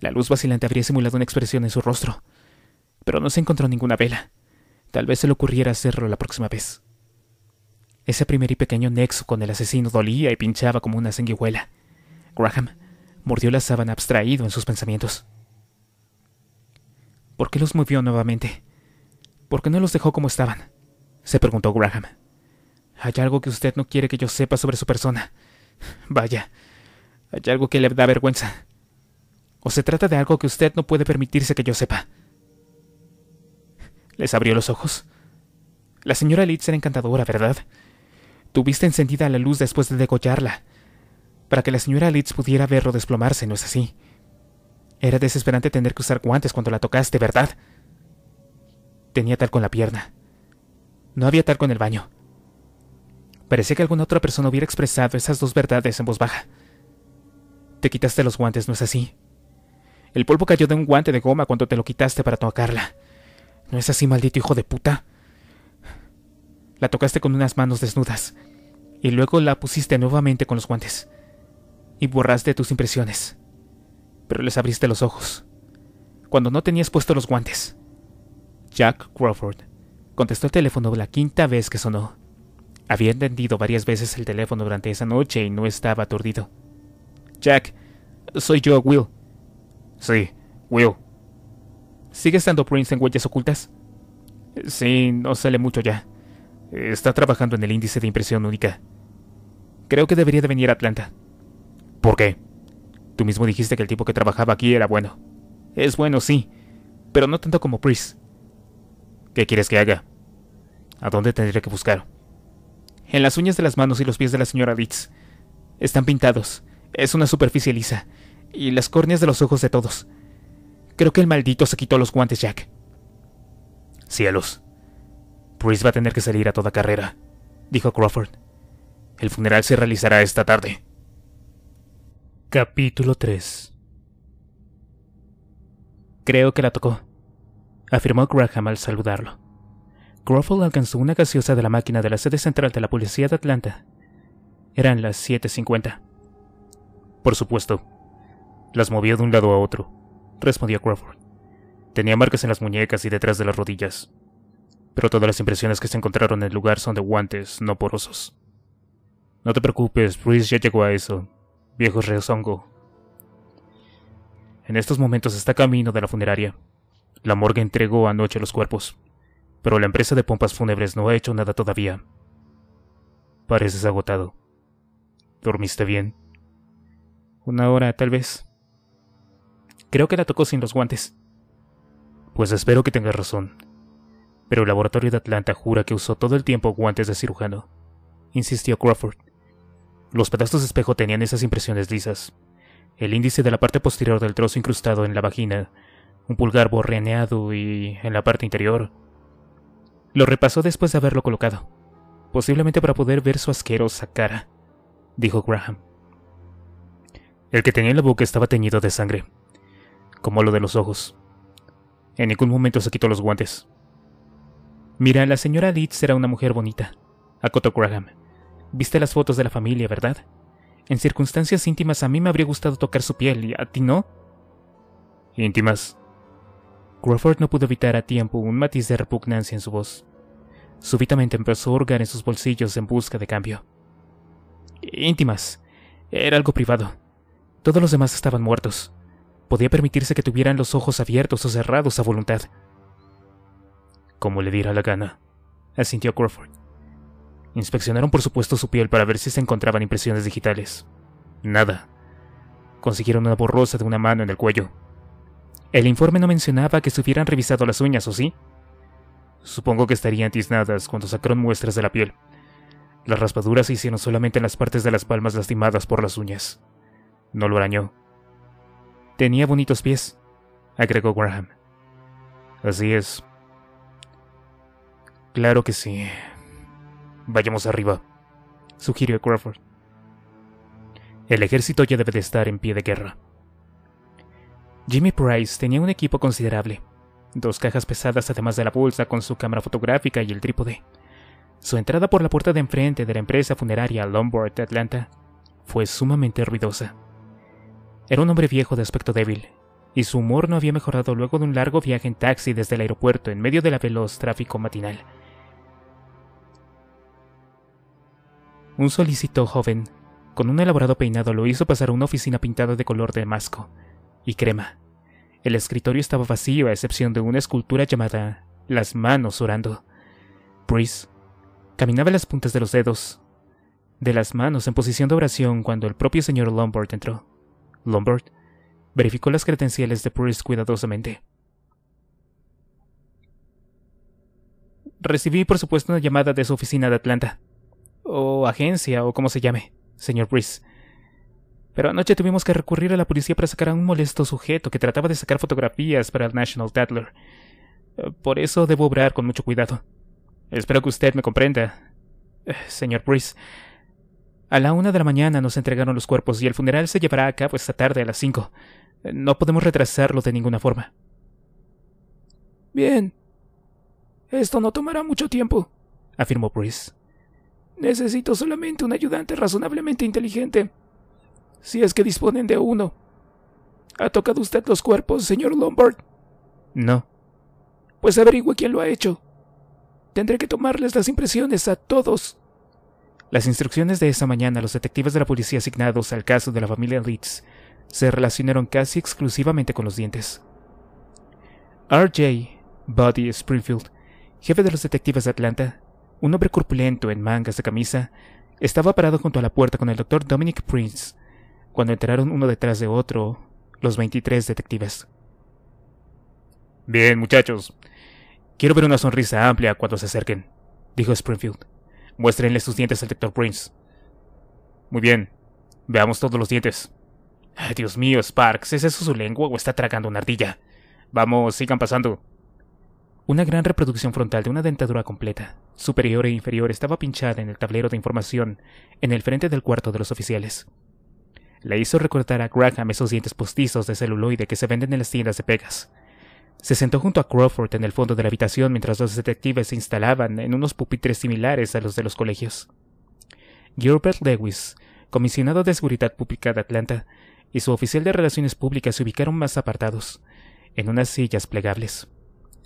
La luz vacilante habría simulado una expresión en su rostro, pero no se encontró ninguna vela. Tal vez se le ocurriera hacerlo la próxima vez. Ese primer y pequeño nexo con el asesino dolía y pinchaba como una sanguijuela. Graham mordió la sábana abstraído en sus pensamientos. ¿Por qué los movió nuevamente? ¿Por qué no los dejó como estaban? se preguntó Graham. Hay algo que usted no quiere que yo sepa sobre su persona. Vaya, hay algo que le da vergüenza. O se trata de algo que usted no puede permitirse que yo sepa. Les abrió los ojos. La señora Leeds era encantadora, ¿verdad? Tuviste encendida la luz después de degollarla, para que la señora Leeds pudiera verlo desplomarse, ¿no es así? Era desesperante tener que usar guantes cuando la tocaste, ¿verdad? Tenía tal con la pierna. No había tal con el baño. Parecía que alguna otra persona hubiera expresado esas dos verdades en voz baja. Te quitaste los guantes, ¿no es así? El polvo cayó de un guante de goma cuando te lo quitaste para tocarla. ¿No es así, maldito hijo de puta? La tocaste con unas manos desnudas, y luego la pusiste nuevamente con los guantes, y borraste tus impresiones. Pero les abriste los ojos, cuando no tenías puesto los guantes. Jack Crawford contestó el teléfono la quinta vez que sonó. Había entendido varias veces el teléfono durante esa noche y no estaba aturdido. Jack, soy yo, Will. Sí, Will. ¿Sigue estando Prince en huellas ocultas? Sí, no sale mucho ya. Está trabajando en el índice de impresión única. Creo que debería de venir a Atlanta. ¿Por qué? Tú mismo dijiste que el tipo que trabajaba aquí era bueno. Es bueno, sí, pero no tanto como Prince. ¿Qué quieres que haga? ¿A dónde tendría que buscar? En las uñas de las manos y los pies de la señora Dix. Están pintados. Es una superficie lisa. Y las córneas de los ojos de todos. Creo que el maldito se quitó los guantes, Jack. Cielos. Bruce va a tener que salir a toda carrera, dijo Crawford. El funeral se realizará esta tarde. Capítulo 3 Creo que la tocó, afirmó Graham al saludarlo. Crawford alcanzó una gaseosa de la máquina de la sede central de la policía de Atlanta. Eran las 7.50. Por supuesto. Las movió de un lado a otro, respondió Crawford. Tenía marcas en las muñecas y detrás de las rodillas. Pero todas las impresiones que se encontraron en el lugar son de guantes, no porosos. No te preocupes, Bruce ya llegó a eso, viejo rezongo. En estos momentos está camino de la funeraria. La morgue entregó anoche los cuerpos pero la empresa de pompas fúnebres no ha hecho nada todavía. Pareces agotado. ¿Dormiste bien? Una hora, tal vez. Creo que la tocó sin los guantes. Pues espero que tengas razón. Pero el laboratorio de Atlanta jura que usó todo el tiempo guantes de cirujano, insistió Crawford. Los pedazos de espejo tenían esas impresiones lisas. El índice de la parte posterior del trozo incrustado en la vagina, un pulgar borreaneado y, en la parte interior, lo repasó después de haberlo colocado, posiblemente para poder ver su asquerosa cara, dijo Graham. El que tenía en la boca estaba teñido de sangre, como lo de los ojos. En ningún momento se quitó los guantes. Mira, la señora Leeds era una mujer bonita, acotó Graham. Viste las fotos de la familia, ¿verdad? En circunstancias íntimas a mí me habría gustado tocar su piel y a ti no. ¿Íntimas? Crawford no pudo evitar a tiempo un matiz de repugnancia en su voz. Súbitamente empezó a hurgar en sus bolsillos en busca de cambio. Íntimas. Era algo privado. Todos los demás estaban muertos. Podía permitirse que tuvieran los ojos abiertos o cerrados a voluntad. Como le diera la gana, asintió Crawford. Inspeccionaron por supuesto su piel para ver si se encontraban impresiones digitales. Nada. Consiguieron una borrosa de una mano en el cuello, el informe no mencionaba que se hubieran revisado las uñas, ¿o sí? Supongo que estarían tiznadas cuando sacaron muestras de la piel. Las raspaduras se hicieron solamente en las partes de las palmas lastimadas por las uñas. No lo arañó. Tenía bonitos pies, agregó Graham. Así es. Claro que sí. Vayamos arriba, sugirió Crawford. El ejército ya debe de estar en pie de guerra. Jimmy Price tenía un equipo considerable, dos cajas pesadas además de la bolsa con su cámara fotográfica y el trípode. Su entrada por la puerta de enfrente de la empresa funeraria Lombard Atlanta fue sumamente ruidosa. Era un hombre viejo de aspecto débil, y su humor no había mejorado luego de un largo viaje en taxi desde el aeropuerto en medio de la veloz tráfico matinal. Un solícito joven, con un elaborado peinado, lo hizo pasar a una oficina pintada de color de masco, y crema. El escritorio estaba vacío a excepción de una escultura llamada Las manos orando. Brice caminaba las puntas de los dedos de las manos en posición de oración cuando el propio señor Lombard entró. Lombard verificó las credenciales de Bruce cuidadosamente. Recibí, por supuesto, una llamada de su oficina de Atlanta. O agencia, o como se llame, señor Bruce. Pero anoche tuvimos que recurrir a la policía para sacar a un molesto sujeto que trataba de sacar fotografías para el National Tatler. Eh, por eso debo obrar con mucho cuidado. Espero que usted me comprenda. Eh, señor Brice, a la una de la mañana nos entregaron los cuerpos y el funeral se llevará a cabo esta tarde a las cinco. Eh, no podemos retrasarlo de ninguna forma. Bien. Esto no tomará mucho tiempo, afirmó Price Necesito solamente un ayudante razonablemente inteligente si es que disponen de uno. ¿Ha tocado usted los cuerpos, señor Lombard? No. Pues averigüe quién lo ha hecho. Tendré que tomarles las impresiones a todos. Las instrucciones de esa mañana a los detectives de la policía asignados al caso de la familia Ritz se relacionaron casi exclusivamente con los dientes. R.J. Buddy Springfield, jefe de los detectives de Atlanta, un hombre corpulento en mangas de camisa, estaba parado junto a la puerta con el doctor Dominic Prince, cuando entraron uno detrás de otro los veintitrés detectives. Bien, muchachos. Quiero ver una sonrisa amplia cuando se acerquen, dijo Springfield. Muéstrenle sus dientes al Dr. Prince. Muy bien. Veamos todos los dientes. Dios mío, Sparks, ¿es eso su lengua o está tragando una ardilla? Vamos, sigan pasando. Una gran reproducción frontal de una dentadura completa, superior e inferior, estaba pinchada en el tablero de información en el frente del cuarto de los oficiales le hizo recordar a Graham esos dientes postizos de celuloide que se venden en las tiendas de Pegas. Se sentó junto a Crawford en el fondo de la habitación mientras los detectives se instalaban en unos pupitres similares a los de los colegios. Gilbert Lewis, comisionado de Seguridad Pública de Atlanta, y su oficial de Relaciones Públicas se ubicaron más apartados, en unas sillas plegables.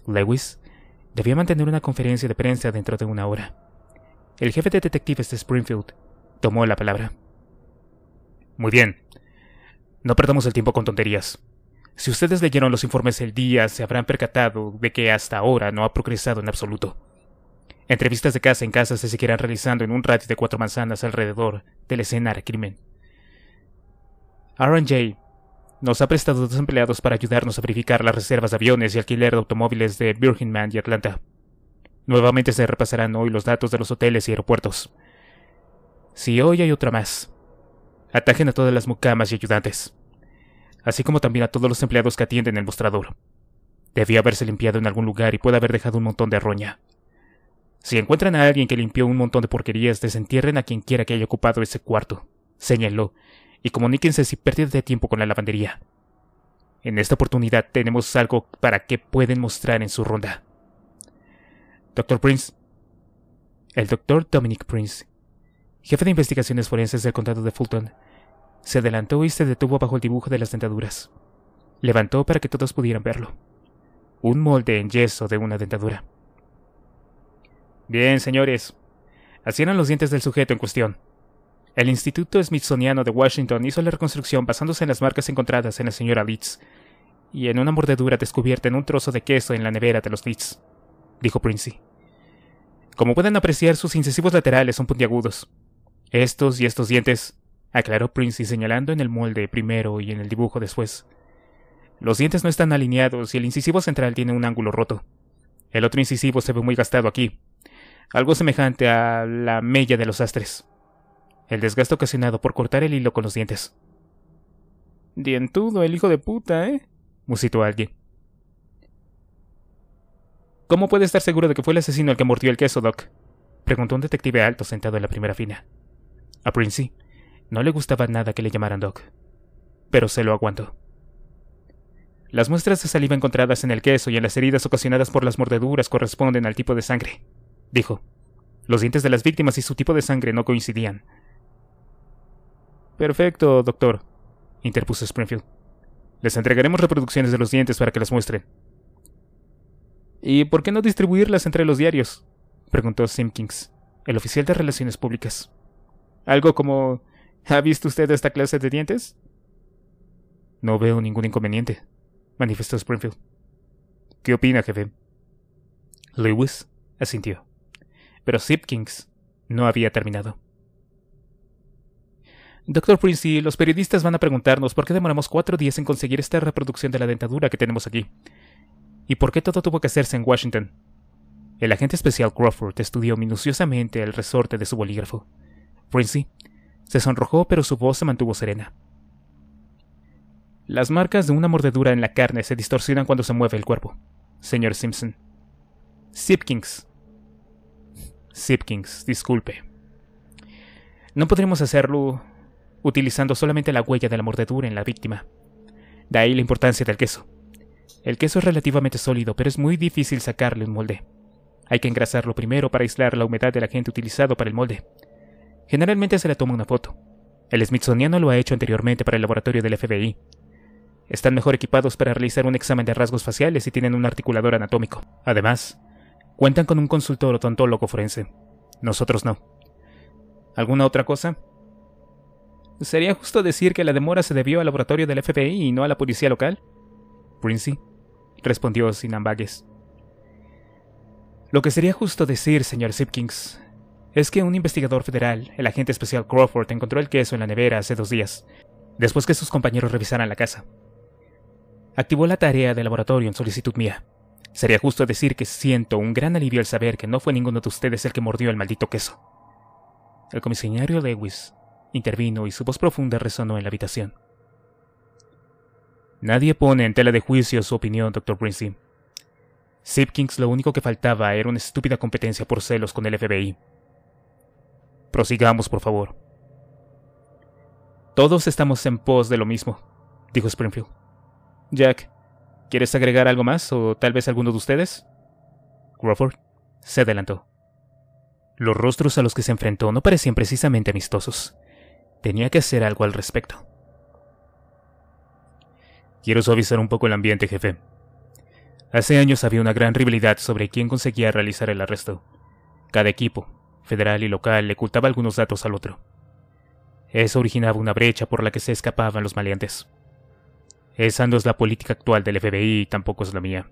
Lewis debía mantener una conferencia de prensa dentro de una hora. El jefe de detectives de Springfield tomó la palabra. Muy bien. No perdamos el tiempo con tonterías. Si ustedes leyeron los informes el día, se habrán percatado de que hasta ahora no ha progresado en absoluto. Entrevistas de casa en casa se seguirán realizando en un radio de cuatro manzanas alrededor del escenario de crimen. R&J nos ha prestado dos empleados para ayudarnos a verificar las reservas de aviones y alquiler de automóviles de Man y Atlanta. Nuevamente se repasarán hoy los datos de los hoteles y aeropuertos. Si hoy hay otra más, Atajen a todas las mucamas y ayudantes, así como también a todos los empleados que atienden el mostrador. Debía haberse limpiado en algún lugar y puede haber dejado un montón de roña. Si encuentran a alguien que limpió un montón de porquerías, desentierren a quien quiera que haya ocupado ese cuarto, señaló, y comuníquense si pérdida de tiempo con la lavandería. En esta oportunidad tenemos algo para que pueden mostrar en su ronda. Doctor Prince. El doctor Dominic Prince, jefe de investigaciones forenses del condado de Fulton, se adelantó y se detuvo bajo el dibujo de las dentaduras. Levantó para que todos pudieran verlo. Un molde en yeso de una dentadura. Bien, señores. Así eran los dientes del sujeto en cuestión. El Instituto Smithsoniano de Washington hizo la reconstrucción basándose en las marcas encontradas en la señora Leeds y en una mordedura descubierta en un trozo de queso en la nevera de los Leeds, dijo Princey. Como pueden apreciar, sus incisivos laterales son puntiagudos. Estos y estos dientes aclaró Princey señalando en el molde primero y en el dibujo después. Los dientes no están alineados y el incisivo central tiene un ángulo roto. El otro incisivo se ve muy gastado aquí, algo semejante a la mella de los astres. El desgaste ocasionado por cortar el hilo con los dientes. Dientudo, el hijo de puta, ¿eh? musitó alguien. ¿Cómo puede estar seguro de que fue el asesino el que mordió el queso, Doc? preguntó un detective alto sentado en la primera fina. A Princey no le gustaba nada que le llamaran Doc, pero se lo aguantó. Las muestras de saliva encontradas en el queso y en las heridas ocasionadas por las mordeduras corresponden al tipo de sangre, dijo. Los dientes de las víctimas y su tipo de sangre no coincidían. Perfecto, doctor, interpuso Springfield. Les entregaremos reproducciones de los dientes para que las muestren. ¿Y por qué no distribuirlas entre los diarios? preguntó Simpkins, el oficial de Relaciones Públicas. Algo como ¿Ha visto usted esta clase de dientes? No veo ningún inconveniente, manifestó Springfield. ¿Qué opina, jefe? Lewis asintió. Pero Sipkins no había terminado. Doctor Princey, los periodistas van a preguntarnos por qué demoramos cuatro días en conseguir esta reproducción de la dentadura que tenemos aquí. ¿Y por qué todo tuvo que hacerse en Washington? El agente especial Crawford estudió minuciosamente el resorte de su bolígrafo. Princey se sonrojó, pero su voz se mantuvo serena. Las marcas de una mordedura en la carne se distorsionan cuando se mueve el cuerpo, señor Simpson. Sipkins. Sipkins, disculpe. No podremos hacerlo utilizando solamente la huella de la mordedura en la víctima. De ahí la importancia del queso. El queso es relativamente sólido, pero es muy difícil sacarle un molde. Hay que engrasarlo primero para aislar la humedad del agente utilizado para el molde. Generalmente se le toma una foto. El Smithsoniano lo ha hecho anteriormente para el laboratorio del FBI. Están mejor equipados para realizar un examen de rasgos faciales y tienen un articulador anatómico. Además, cuentan con un consultor odontólogo forense. Nosotros no. ¿Alguna otra cosa? ¿Sería justo decir que la demora se debió al laboratorio del FBI y no a la policía local? Princey respondió sin ambagues. Lo que sería justo decir, señor Sipkins, es que un investigador federal, el agente especial Crawford, encontró el queso en la nevera hace dos días, después que sus compañeros revisaran la casa. Activó la tarea del laboratorio en solicitud mía. Sería justo decir que siento un gran alivio al saber que no fue ninguno de ustedes el que mordió el maldito queso. El comisionario Lewis intervino y su voz profunda resonó en la habitación. Nadie pone en tela de juicio su opinión, Dr. Brinsley. Sipkins lo único que faltaba era una estúpida competencia por celos con el FBI. Prosigamos, por favor. Todos estamos en pos de lo mismo, dijo Springfield. Jack, ¿quieres agregar algo más o tal vez alguno de ustedes? Crawford se adelantó. Los rostros a los que se enfrentó no parecían precisamente amistosos. Tenía que hacer algo al respecto. Quiero suavizar un poco el ambiente, jefe. Hace años había una gran rivalidad sobre quién conseguía realizar el arresto. Cada equipo, federal y local le ocultaba algunos datos al otro. Eso originaba una brecha por la que se escapaban los maleantes. Esa no es la política actual del FBI tampoco es la mía.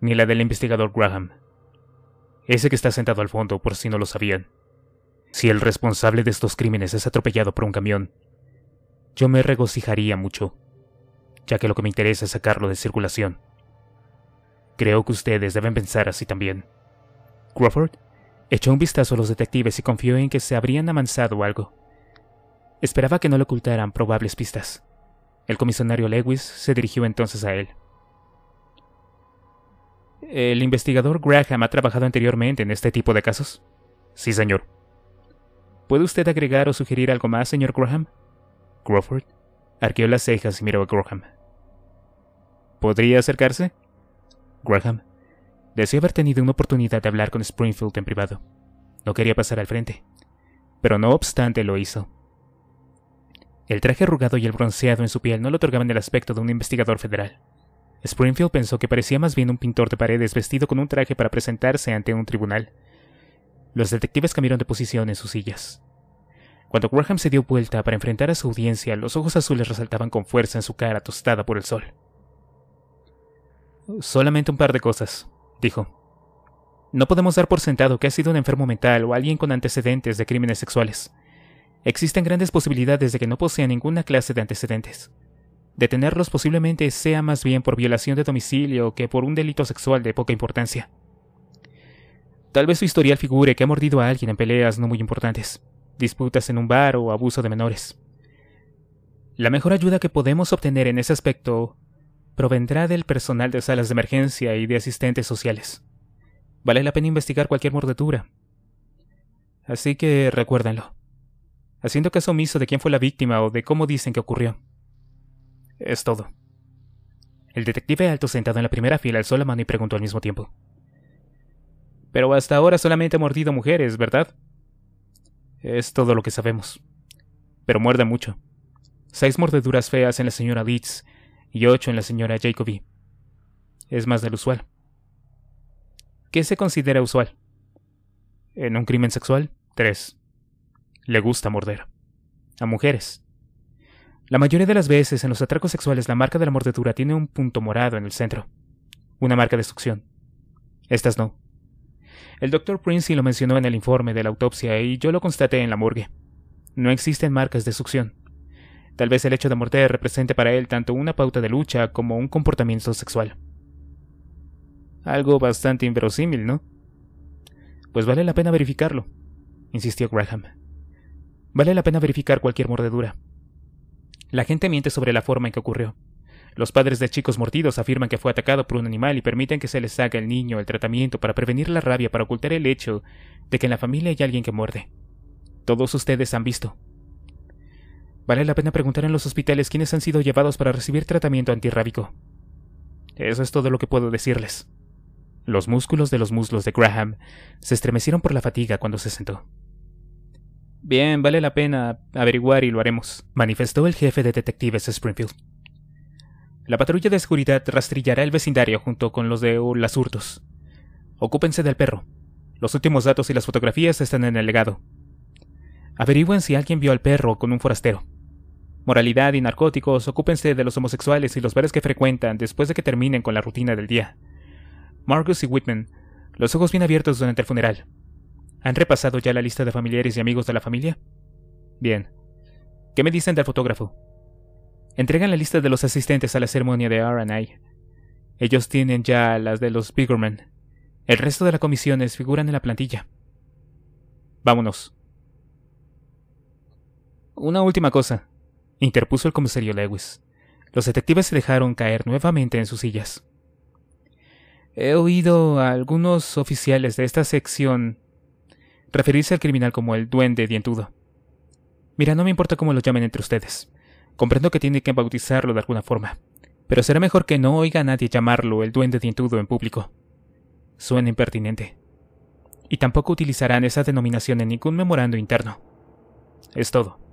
Ni la del investigador Graham. Ese que está sentado al fondo por si no lo sabían. Si el responsable de estos crímenes es atropellado por un camión, yo me regocijaría mucho, ya que lo que me interesa es sacarlo de circulación. Creo que ustedes deben pensar así también. Crawford, Echó un vistazo a los detectives y confió en que se habrían amansado algo. Esperaba que no le ocultaran probables pistas. El comisionario Lewis se dirigió entonces a él. ¿El investigador Graham ha trabajado anteriormente en este tipo de casos? Sí, señor. ¿Puede usted agregar o sugerir algo más, señor Graham? Crawford arqueó las cejas y miró a Graham. ¿Podría acercarse? Graham Deseé haber tenido una oportunidad de hablar con Springfield en privado. No quería pasar al frente. Pero no obstante lo hizo. El traje arrugado y el bronceado en su piel no le otorgaban el aspecto de un investigador federal. Springfield pensó que parecía más bien un pintor de paredes vestido con un traje para presentarse ante un tribunal. Los detectives cambiaron de posición en sus sillas. Cuando Graham se dio vuelta para enfrentar a su audiencia, los ojos azules resaltaban con fuerza en su cara tostada por el sol. Solamente un par de cosas, dijo. No podemos dar por sentado que ha sido un enfermo mental o alguien con antecedentes de crímenes sexuales. Existen grandes posibilidades de que no posea ninguna clase de antecedentes. Detenerlos posiblemente sea más bien por violación de domicilio que por un delito sexual de poca importancia. Tal vez su historial figure que ha mordido a alguien en peleas no muy importantes, disputas en un bar o abuso de menores. La mejor ayuda que podemos obtener en ese aspecto provendrá del personal de salas de emergencia y de asistentes sociales. Vale la pena investigar cualquier mordedura. Así que recuérdenlo. Haciendo caso omiso de quién fue la víctima o de cómo dicen que ocurrió. Es todo. El detective alto sentado en la primera fila alzó la mano y preguntó al mismo tiempo. Pero hasta ahora solamente ha mordido mujeres, ¿verdad? Es todo lo que sabemos. Pero muerde mucho. Seis mordeduras feas en la señora Leeds y ocho en la señora Jacoby. Es más del usual. ¿Qué se considera usual? En un crimen sexual, 3. Le gusta morder. A mujeres. La mayoría de las veces en los atracos sexuales la marca de la mordedura tiene un punto morado en el centro. Una marca de succión. Estas no. El doctor Princey lo mencionó en el informe de la autopsia y yo lo constaté en la morgue. No existen marcas de succión. Tal vez el hecho de morder represente para él tanto una pauta de lucha como un comportamiento sexual. Algo bastante inverosímil, ¿no? Pues vale la pena verificarlo, insistió Graham. Vale la pena verificar cualquier mordedura. La gente miente sobre la forma en que ocurrió. Los padres de chicos mordidos afirman que fue atacado por un animal y permiten que se les haga al niño el tratamiento para prevenir la rabia para ocultar el hecho de que en la familia hay alguien que muerde. Todos ustedes han visto, Vale la pena preguntar en los hospitales quiénes han sido llevados para recibir tratamiento antirrábico. Eso es todo lo que puedo decirles. Los músculos de los muslos de Graham se estremecieron por la fatiga cuando se sentó. Bien, vale la pena averiguar y lo haremos, manifestó el jefe de detectives Springfield. La patrulla de seguridad rastrillará el vecindario junto con los de Las Hurtos. Ocúpense del perro. Los últimos datos y las fotografías están en el legado. Averigüen si alguien vio al perro con un forastero moralidad y narcóticos, ocúpense de los homosexuales y los bares que frecuentan después de que terminen con la rutina del día. Marcus y Whitman, los ojos bien abiertos durante el funeral. ¿Han repasado ya la lista de familiares y amigos de la familia? Bien. ¿Qué me dicen del fotógrafo? Entregan la lista de los asistentes a la ceremonia de R&I. Ellos tienen ya las de los Biggerman. El resto de las comisiones figuran en la plantilla. Vámonos. Una última cosa, interpuso el comisario Lewis. Los detectives se dejaron caer nuevamente en sus sillas. He oído a algunos oficiales de esta sección referirse al criminal como el duende dientudo. Mira, no me importa cómo lo llamen entre ustedes. Comprendo que tienen que bautizarlo de alguna forma, pero será mejor que no oiga a nadie llamarlo el duende dientudo en público. Suena impertinente. Y tampoco utilizarán esa denominación en ningún memorando interno. Es todo.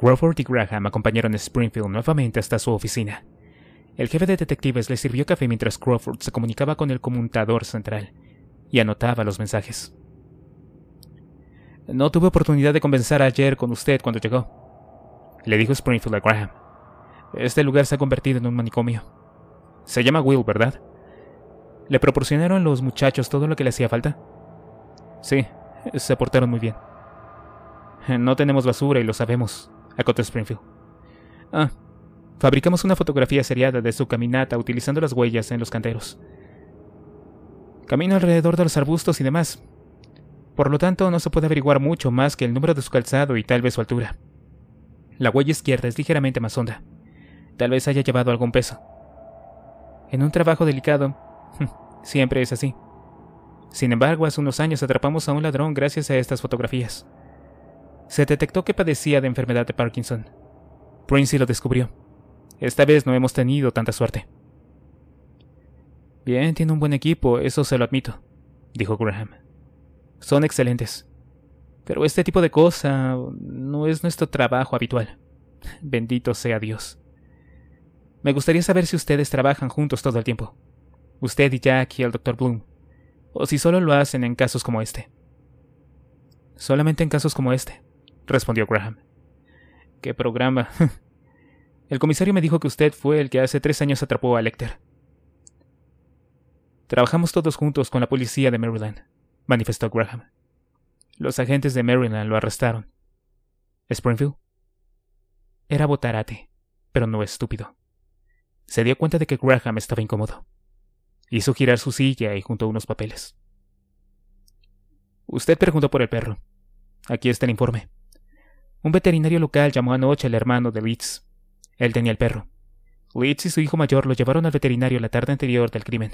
Crawford y Graham acompañaron a Springfield nuevamente hasta su oficina. El jefe de detectives le sirvió café mientras Crawford se comunicaba con el conmutador central y anotaba los mensajes. No tuve oportunidad de conversar ayer con usted cuando llegó, le dijo Springfield a Graham. Este lugar se ha convertido en un manicomio. Se llama Will, ¿verdad? ¿Le proporcionaron los muchachos todo lo que le hacía falta? Sí, se portaron muy bien. No tenemos basura y lo sabemos, acotó Springfield. Ah, fabricamos una fotografía seriada de su caminata utilizando las huellas en los canteros. Camino alrededor de los arbustos y demás. Por lo tanto, no se puede averiguar mucho más que el número de su calzado y tal vez su altura. La huella izquierda es ligeramente más honda. Tal vez haya llevado algún peso. En un trabajo delicado, (laughs) siempre es así. Sin embargo, hace unos años atrapamos a un ladrón gracias a estas fotografías se detectó que padecía de enfermedad de Parkinson. Princey lo descubrió. Esta vez no hemos tenido tanta suerte. Bien, tiene un buen equipo, eso se lo admito, dijo Graham. Son excelentes. Pero este tipo de cosa no es nuestro trabajo habitual. Bendito sea Dios. Me gustaría saber si ustedes trabajan juntos todo el tiempo. Usted y Jack y el Dr. Bloom. O si solo lo hacen en casos como este. Solamente en casos como este, respondió Graham. ¿Qué programa? (laughs) el comisario me dijo que usted fue el que hace tres años atrapó a Lecter. Trabajamos todos juntos con la policía de Maryland, manifestó Graham. Los agentes de Maryland lo arrestaron. ¿Springfield? Era botarate, pero no estúpido. Se dio cuenta de que Graham estaba incómodo. Hizo girar su silla y juntó unos papeles. Usted preguntó por el perro. Aquí está el informe. Un veterinario local llamó anoche al hermano de Leeds. Él tenía el perro. Leeds y su hijo mayor lo llevaron al veterinario la tarde anterior del crimen.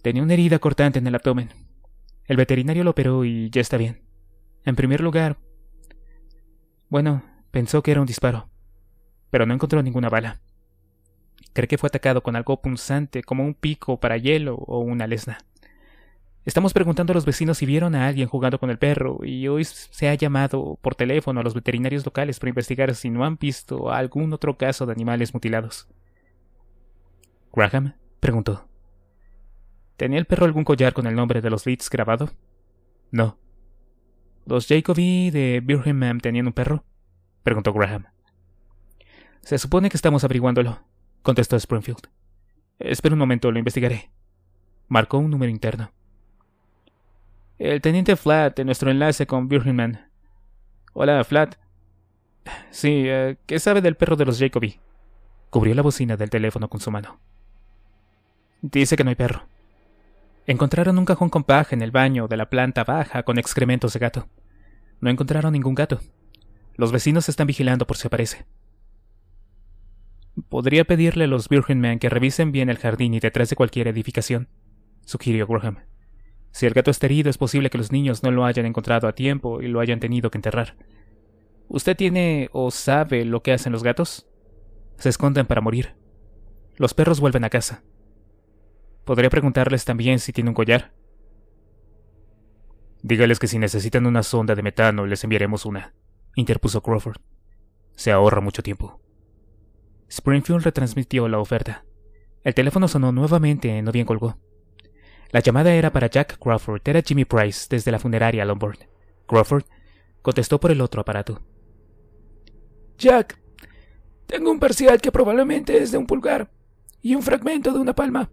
Tenía una herida cortante en el abdomen. El veterinario lo operó y ya está bien. En primer lugar, bueno, pensó que era un disparo, pero no encontró ninguna bala. Cree que fue atacado con algo punzante como un pico para hielo o una lesna. Estamos preguntando a los vecinos si vieron a alguien jugando con el perro y hoy se ha llamado por teléfono a los veterinarios locales para investigar si no han visto algún otro caso de animales mutilados. Graham preguntó. ¿Tenía el perro algún collar con el nombre de los Leeds grabado? No. ¿Los Jacoby de Birmingham tenían un perro? preguntó Graham. Se supone que estamos averiguándolo, contestó Springfield. Espera un momento, lo investigaré. Marcó un número interno. El teniente Flat en nuestro enlace con Man. Hola, Flat. Sí, eh, ¿qué sabe del perro de los Jacoby? Cubrió la bocina del teléfono con su mano. Dice que no hay perro. Encontraron un cajón con paja en el baño de la planta baja con excrementos de gato. No encontraron ningún gato. Los vecinos están vigilando por si aparece. Podría pedirle a los Virgin que revisen bien el jardín y detrás de cualquier edificación, sugirió Graham. Si el gato está herido, es posible que los niños no lo hayan encontrado a tiempo y lo hayan tenido que enterrar. ¿Usted tiene o sabe lo que hacen los gatos? Se esconden para morir. Los perros vuelven a casa. Podría preguntarles también si tiene un collar. Dígales que si necesitan una sonda de metano, les enviaremos una, interpuso Crawford. Se ahorra mucho tiempo. Springfield retransmitió la oferta. El teléfono sonó nuevamente y no bien colgó. La llamada era para Jack Crawford, era Jimmy Price, desde la funeraria Lombard. Crawford contestó por el otro aparato. Jack, tengo un parcial que probablemente es de un pulgar y un fragmento de una palma.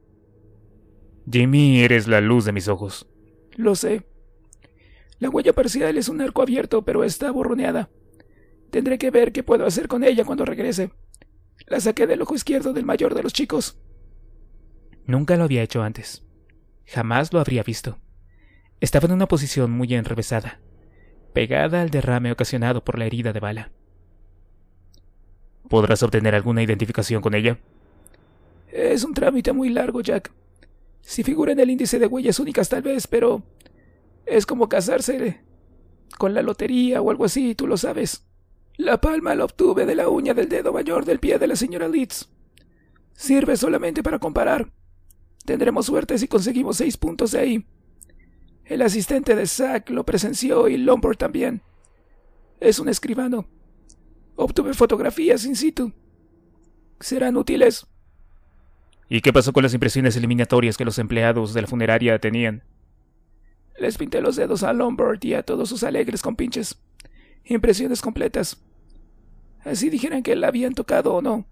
Jimmy, eres la luz de mis ojos. Lo sé. La huella parcial es un arco abierto, pero está borroneada. Tendré que ver qué puedo hacer con ella cuando regrese. La saqué del ojo izquierdo del mayor de los chicos. Nunca lo había hecho antes. Jamás lo habría visto. Estaba en una posición muy enrevesada, pegada al derrame ocasionado por la herida de bala. ¿Podrás obtener alguna identificación con ella? Es un trámite muy largo, Jack. Si figura en el índice de huellas únicas tal vez, pero es como casarse con la lotería o algo así, tú lo sabes. La palma la obtuve de la uña del dedo mayor del pie de la señora Leeds. Sirve solamente para comparar. Tendremos suerte si conseguimos seis puntos de ahí. El asistente de Zack lo presenció y Lombard también. Es un escribano. Obtuve fotografías in situ. Serán útiles. ¿Y qué pasó con las impresiones eliminatorias que los empleados de la funeraria tenían? Les pinté los dedos a Lombard y a todos sus alegres compinches. Impresiones completas. Así dijeran que la habían tocado o no.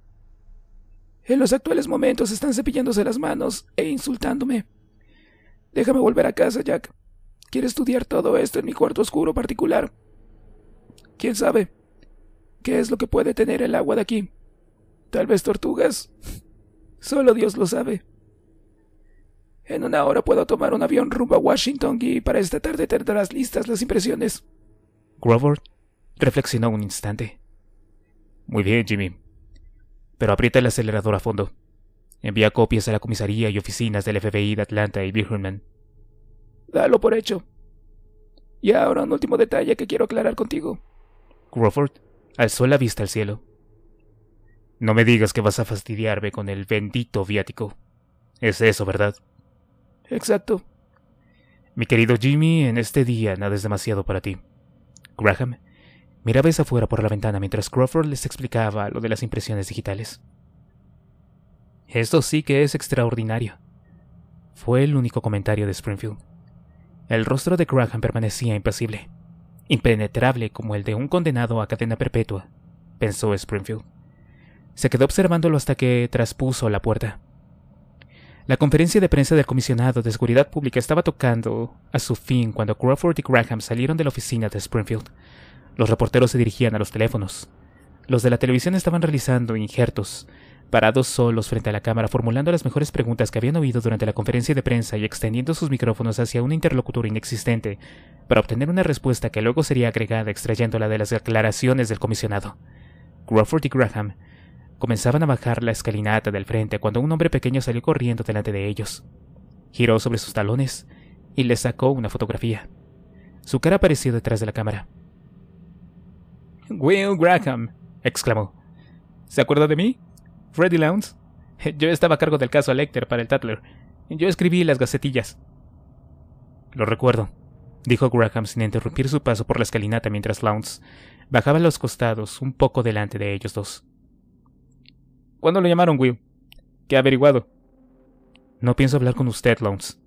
En los actuales momentos están cepillándose las manos e insultándome. Déjame volver a casa, Jack. Quiero estudiar todo esto en mi cuarto oscuro particular. ¿Quién sabe? ¿Qué es lo que puede tener el agua de aquí? Tal vez tortugas. Solo Dios lo sabe. En una hora puedo tomar un avión rumbo a Washington y para esta tarde tendrás listas las impresiones. Grover reflexionó un instante. Muy bien, Jimmy pero aprieta el acelerador a fondo. Envía copias a la comisaría y oficinas del FBI de Atlanta y Birmingham. Dalo por hecho. Y ahora un último detalle que quiero aclarar contigo. Crawford alzó la vista al cielo. No me digas que vas a fastidiarme con el bendito viático. Es eso, ¿verdad? Exacto. Mi querido Jimmy, en este día nada es demasiado para ti. Graham Miraba hacia afuera por la ventana mientras Crawford les explicaba lo de las impresiones digitales. Esto sí que es extraordinario. Fue el único comentario de Springfield. El rostro de Graham permanecía impasible, impenetrable como el de un condenado a cadena perpetua, pensó Springfield. Se quedó observándolo hasta que traspuso la puerta. La conferencia de prensa del comisionado de Seguridad Pública estaba tocando a su fin cuando Crawford y Graham salieron de la oficina de Springfield. Los reporteros se dirigían a los teléfonos. Los de la televisión estaban realizando injertos, parados solos frente a la cámara formulando las mejores preguntas que habían oído durante la conferencia de prensa y extendiendo sus micrófonos hacia un interlocutor inexistente para obtener una respuesta que luego sería agregada extrayéndola de las declaraciones del comisionado. Crawford y Graham comenzaban a bajar la escalinata del frente cuando un hombre pequeño salió corriendo delante de ellos. Giró sobre sus talones y les sacó una fotografía. Su cara apareció detrás de la cámara. Will Graham, exclamó. ¿Se acuerda de mí? Freddy Lowndes. Yo estaba a cargo del caso Lecter para el Tatler. Yo escribí las gacetillas. Lo recuerdo, dijo Graham sin interrumpir su paso por la escalinata mientras Lowndes bajaba a los costados un poco delante de ellos dos. ¿Cuándo lo llamaron, Will? ¿Qué ha averiguado? No pienso hablar con usted, Lowndes.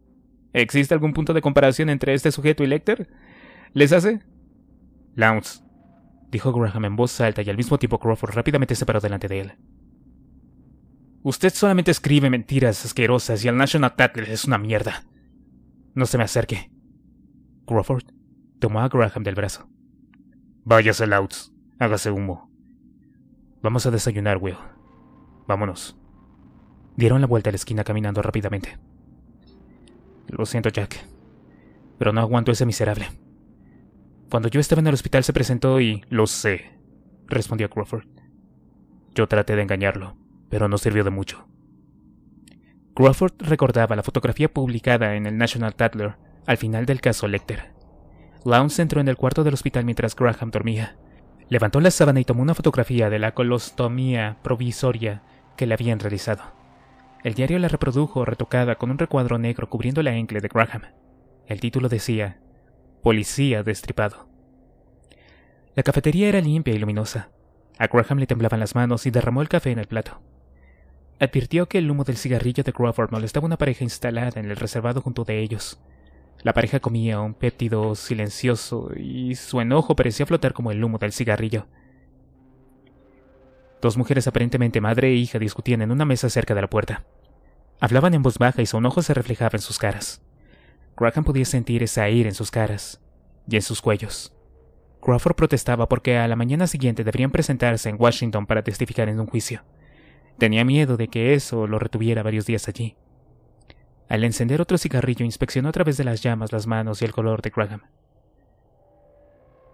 ¿Existe algún punto de comparación entre este sujeto y Lecter? ¿Les hace? Lowndes, dijo Graham en voz alta y al mismo tiempo Crawford rápidamente se paró delante de él. Usted solamente escribe mentiras asquerosas y el National Tatler es una mierda. No se me acerque. Crawford tomó a Graham del brazo. Váyase, Louds. Hágase humo. Vamos a desayunar, Will. Vámonos. Dieron la vuelta a la esquina caminando rápidamente. Lo siento, Jack, pero no aguanto ese miserable. Cuando yo estaba en el hospital se presentó y... Lo sé, respondió Crawford. Yo traté de engañarlo, pero no sirvió de mucho. Crawford recordaba la fotografía publicada en el National Tatler al final del caso Lecter. Lowndes entró en el cuarto del hospital mientras Graham dormía. Levantó la sábana y tomó una fotografía de la colostomía provisoria que le habían realizado. El diario la reprodujo retocada con un recuadro negro cubriendo la encle de Graham. El título decía Policía destripado. La cafetería era limpia y luminosa. A Graham le temblaban las manos y derramó el café en el plato. Advirtió que el humo del cigarrillo de Crawford molestaba a una pareja instalada en el reservado junto de ellos. La pareja comía un péptido silencioso y su enojo parecía flotar como el humo del cigarrillo. Dos mujeres aparentemente madre e hija discutían en una mesa cerca de la puerta. Hablaban en voz baja y su enojo se reflejaba en sus caras. Graham podía sentir esa ira en sus caras y en sus cuellos. Crawford protestaba porque a la mañana siguiente deberían presentarse en Washington para testificar en un juicio. Tenía miedo de que eso lo retuviera varios días allí. Al encender otro cigarrillo, inspeccionó a través de las llamas las manos y el color de Graham.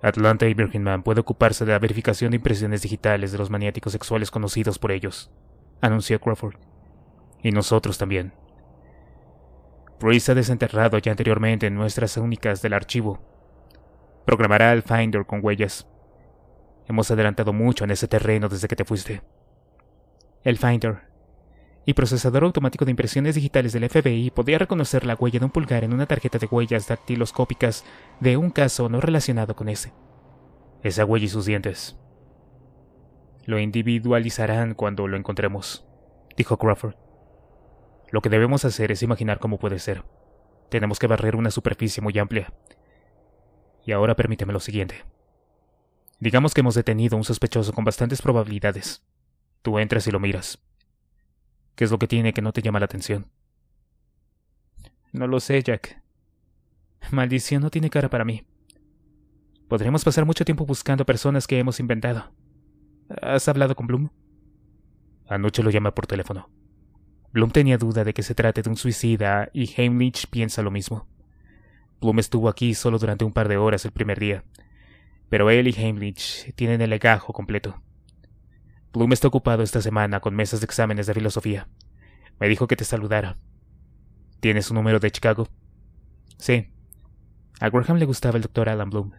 Atlanta y Virgin Man puede ocuparse de la verificación de impresiones digitales de los maniáticos sexuales conocidos por ellos, anunció Crawford. Y nosotros también. Bruce ha desenterrado ya anteriormente en nuestras únicas del archivo programará el Finder con huellas. Hemos adelantado mucho en ese terreno desde que te fuiste. El Finder y procesador automático de impresiones digitales del FBI podía reconocer la huella de un pulgar en una tarjeta de huellas dactiloscópicas de un caso no relacionado con ese. Esa huella y sus dientes. Lo individualizarán cuando lo encontremos, dijo Crawford. Lo que debemos hacer es imaginar cómo puede ser. Tenemos que barrer una superficie muy amplia, y ahora permíteme lo siguiente. Digamos que hemos detenido a un sospechoso con bastantes probabilidades. Tú entras y lo miras. ¿Qué es lo que tiene que no te llama la atención? No lo sé, Jack. Maldición no tiene cara para mí. Podremos pasar mucho tiempo buscando personas que hemos inventado. ¿Has hablado con Bloom? Anoche lo llama por teléfono. Bloom tenía duda de que se trate de un suicida y Heimlich piensa lo mismo. Bloom estuvo aquí solo durante un par de horas el primer día, pero él y Heimlich tienen el legajo completo. Bloom está ocupado esta semana con mesas de exámenes de filosofía. Me dijo que te saludara. ¿Tienes un número de Chicago? Sí. A Graham le gustaba el doctor Alan Bloom.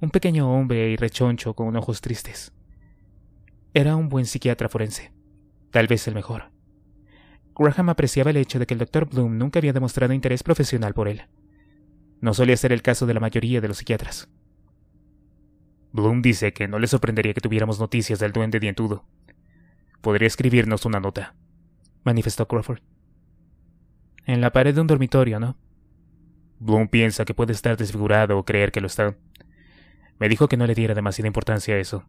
Un pequeño hombre y rechoncho con ojos tristes. Era un buen psiquiatra forense. Tal vez el mejor. Graham apreciaba el hecho de que el doctor Bloom nunca había demostrado interés profesional por él. No suele ser el caso de la mayoría de los psiquiatras. Bloom dice que no le sorprendería que tuviéramos noticias del duende dientudo. Podría escribirnos una nota, manifestó Crawford. En la pared de un dormitorio, ¿no? Bloom piensa que puede estar desfigurado o creer que lo está. Me dijo que no le diera demasiada importancia a eso.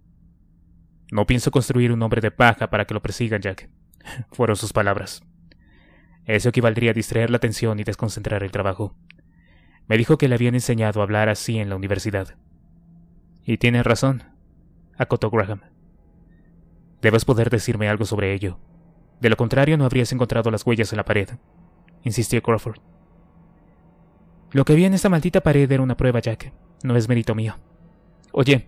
No pienso construir un hombre de paja para que lo persigan, Jack. (laughs) Fueron sus palabras. Eso equivaldría a distraer la atención y desconcentrar el trabajo. Me dijo que le habían enseñado a hablar así en la universidad. Y tienes razón, acotó Graham. Debes poder decirme algo sobre ello. De lo contrario, no habrías encontrado las huellas en la pared, insistió Crawford. Lo que vi en esta maldita pared era una prueba, Jack. No es mérito mío. Oye,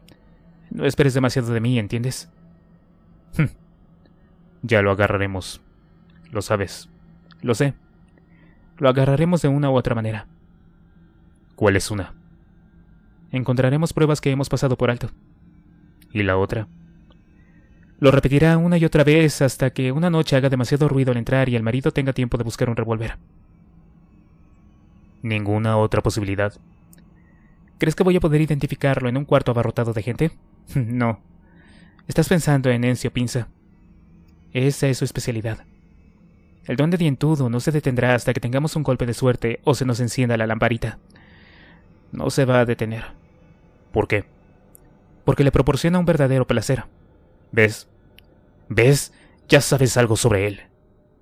no esperes demasiado de mí, ¿entiendes? Hm. ya lo agarraremos. Lo sabes. Lo sé. Lo agarraremos de una u otra manera. ¿Cuál es una? Encontraremos pruebas que hemos pasado por alto. ¿Y la otra? Lo repetirá una y otra vez hasta que una noche haga demasiado ruido al entrar y el marido tenga tiempo de buscar un revólver. ¿Ninguna otra posibilidad? ¿Crees que voy a poder identificarlo en un cuarto abarrotado de gente? (laughs) no. Estás pensando en Encio Pinza. Esa es su especialidad. El don de dientudo no se detendrá hasta que tengamos un golpe de suerte o se nos encienda la lamparita no se va a detener. ¿Por qué? Porque le proporciona un verdadero placer. ¿Ves? ¿Ves? Ya sabes algo sobre él,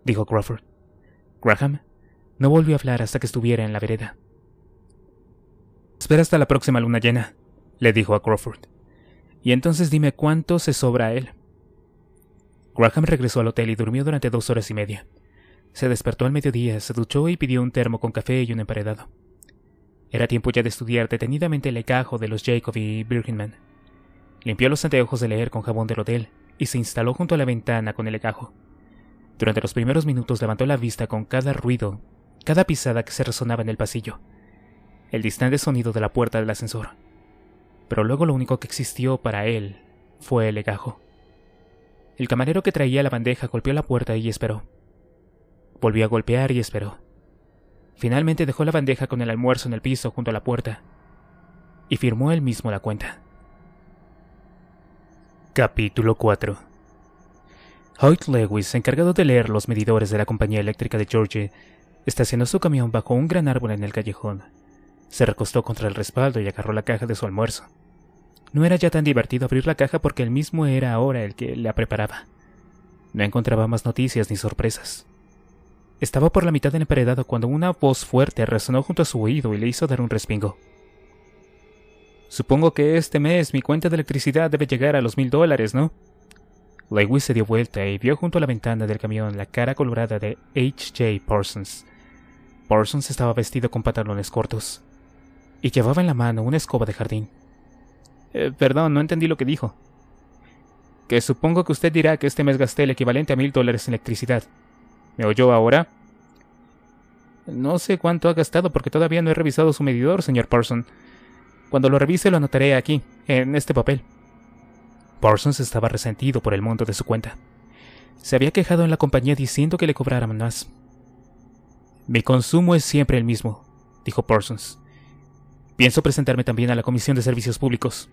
dijo Crawford. Graham no volvió a hablar hasta que estuviera en la vereda. Espera hasta la próxima luna llena, le dijo a Crawford. Y entonces dime cuánto se sobra a él. Graham regresó al hotel y durmió durante dos horas y media. Se despertó al mediodía, se duchó y pidió un termo con café y un emparedado. Era tiempo ya de estudiar detenidamente el legajo de los Jacob y Birkinman. Limpió los anteojos de leer con jabón de hotel y se instaló junto a la ventana con el legajo. Durante los primeros minutos levantó la vista con cada ruido, cada pisada que se resonaba en el pasillo, el distante sonido de la puerta del ascensor. Pero luego lo único que existió para él fue el legajo. El camarero que traía la bandeja golpeó la puerta y esperó. Volvió a golpear y esperó. Finalmente dejó la bandeja con el almuerzo en el piso junto a la puerta y firmó él mismo la cuenta. Capítulo 4 Hoyt Lewis, encargado de leer los medidores de la compañía eléctrica de George, estacionó su camión bajo un gran árbol en el callejón. Se recostó contra el respaldo y agarró la caja de su almuerzo. No era ya tan divertido abrir la caja porque él mismo era ahora el que la preparaba. No encontraba más noticias ni sorpresas. Estaba por la mitad el emparedado cuando una voz fuerte resonó junto a su oído y le hizo dar un respingo. Supongo que este mes mi cuenta de electricidad debe llegar a los mil dólares, ¿no? Lewis se dio vuelta y vio junto a la ventana del camión la cara colorada de H.J. Parsons. Parsons estaba vestido con pantalones cortos y llevaba en la mano una escoba de jardín. Eh, perdón, no entendí lo que dijo. Que supongo que usted dirá que este mes gasté el equivalente a mil dólares en electricidad. ¿Me oyó ahora? No sé cuánto ha gastado porque todavía no he revisado su medidor, señor Parsons. Cuando lo revise lo anotaré aquí, en este papel. Parsons estaba resentido por el monto de su cuenta. Se había quejado en la compañía diciendo que le cobraran más. Mi consumo es siempre el mismo, dijo Parsons. Pienso presentarme también a la Comisión de Servicios Públicos.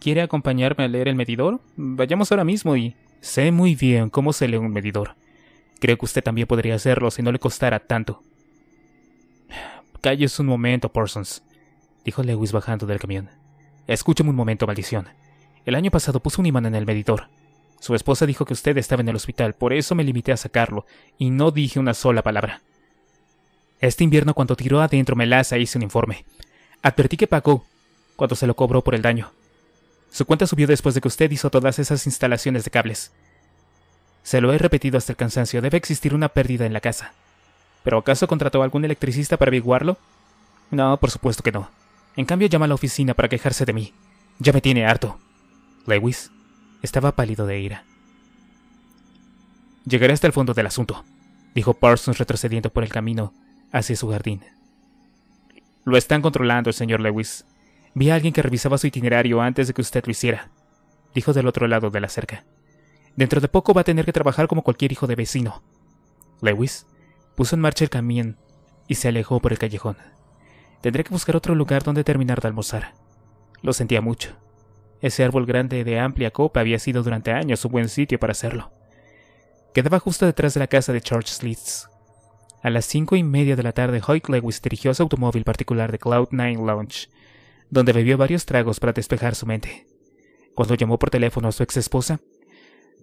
¿Quiere acompañarme a leer el medidor? Vayamos ahora mismo y... Sé muy bien cómo se lee un medidor, Creo que usted también podría hacerlo si no le costara tanto. Calles un momento, Parsons, dijo Lewis bajando del camión. Escúcheme un momento, maldición. El año pasado puso un imán en el medidor. Su esposa dijo que usted estaba en el hospital, por eso me limité a sacarlo, y no dije una sola palabra. Este invierno cuando tiró adentro Melaza hice un informe. Advertí que pagó cuando se lo cobró por el daño. Su cuenta subió después de que usted hizo todas esas instalaciones de cables. Se lo he repetido hasta el cansancio, debe existir una pérdida en la casa. ¿Pero acaso contrató algún electricista para averiguarlo? No, por supuesto que no. En cambio llama a la oficina para quejarse de mí. Ya me tiene harto. Lewis estaba pálido de ira. Llegaré hasta el fondo del asunto, dijo Parsons retrocediendo por el camino hacia su jardín. Lo están controlando señor Lewis. Vi a alguien que revisaba su itinerario antes de que usted lo hiciera, dijo del otro lado de la cerca. Dentro de poco va a tener que trabajar como cualquier hijo de vecino. Lewis puso en marcha el camión y se alejó por el callejón. Tendré que buscar otro lugar donde terminar de almorzar. Lo sentía mucho. Ese árbol grande de amplia copa había sido durante años un buen sitio para hacerlo. Quedaba justo detrás de la casa de George Slitz. A las cinco y media de la tarde, Hoyt Lewis dirigió su automóvil particular de Cloud Nine Lounge, donde bebió varios tragos para despejar su mente. Cuando llamó por teléfono a su ex esposa,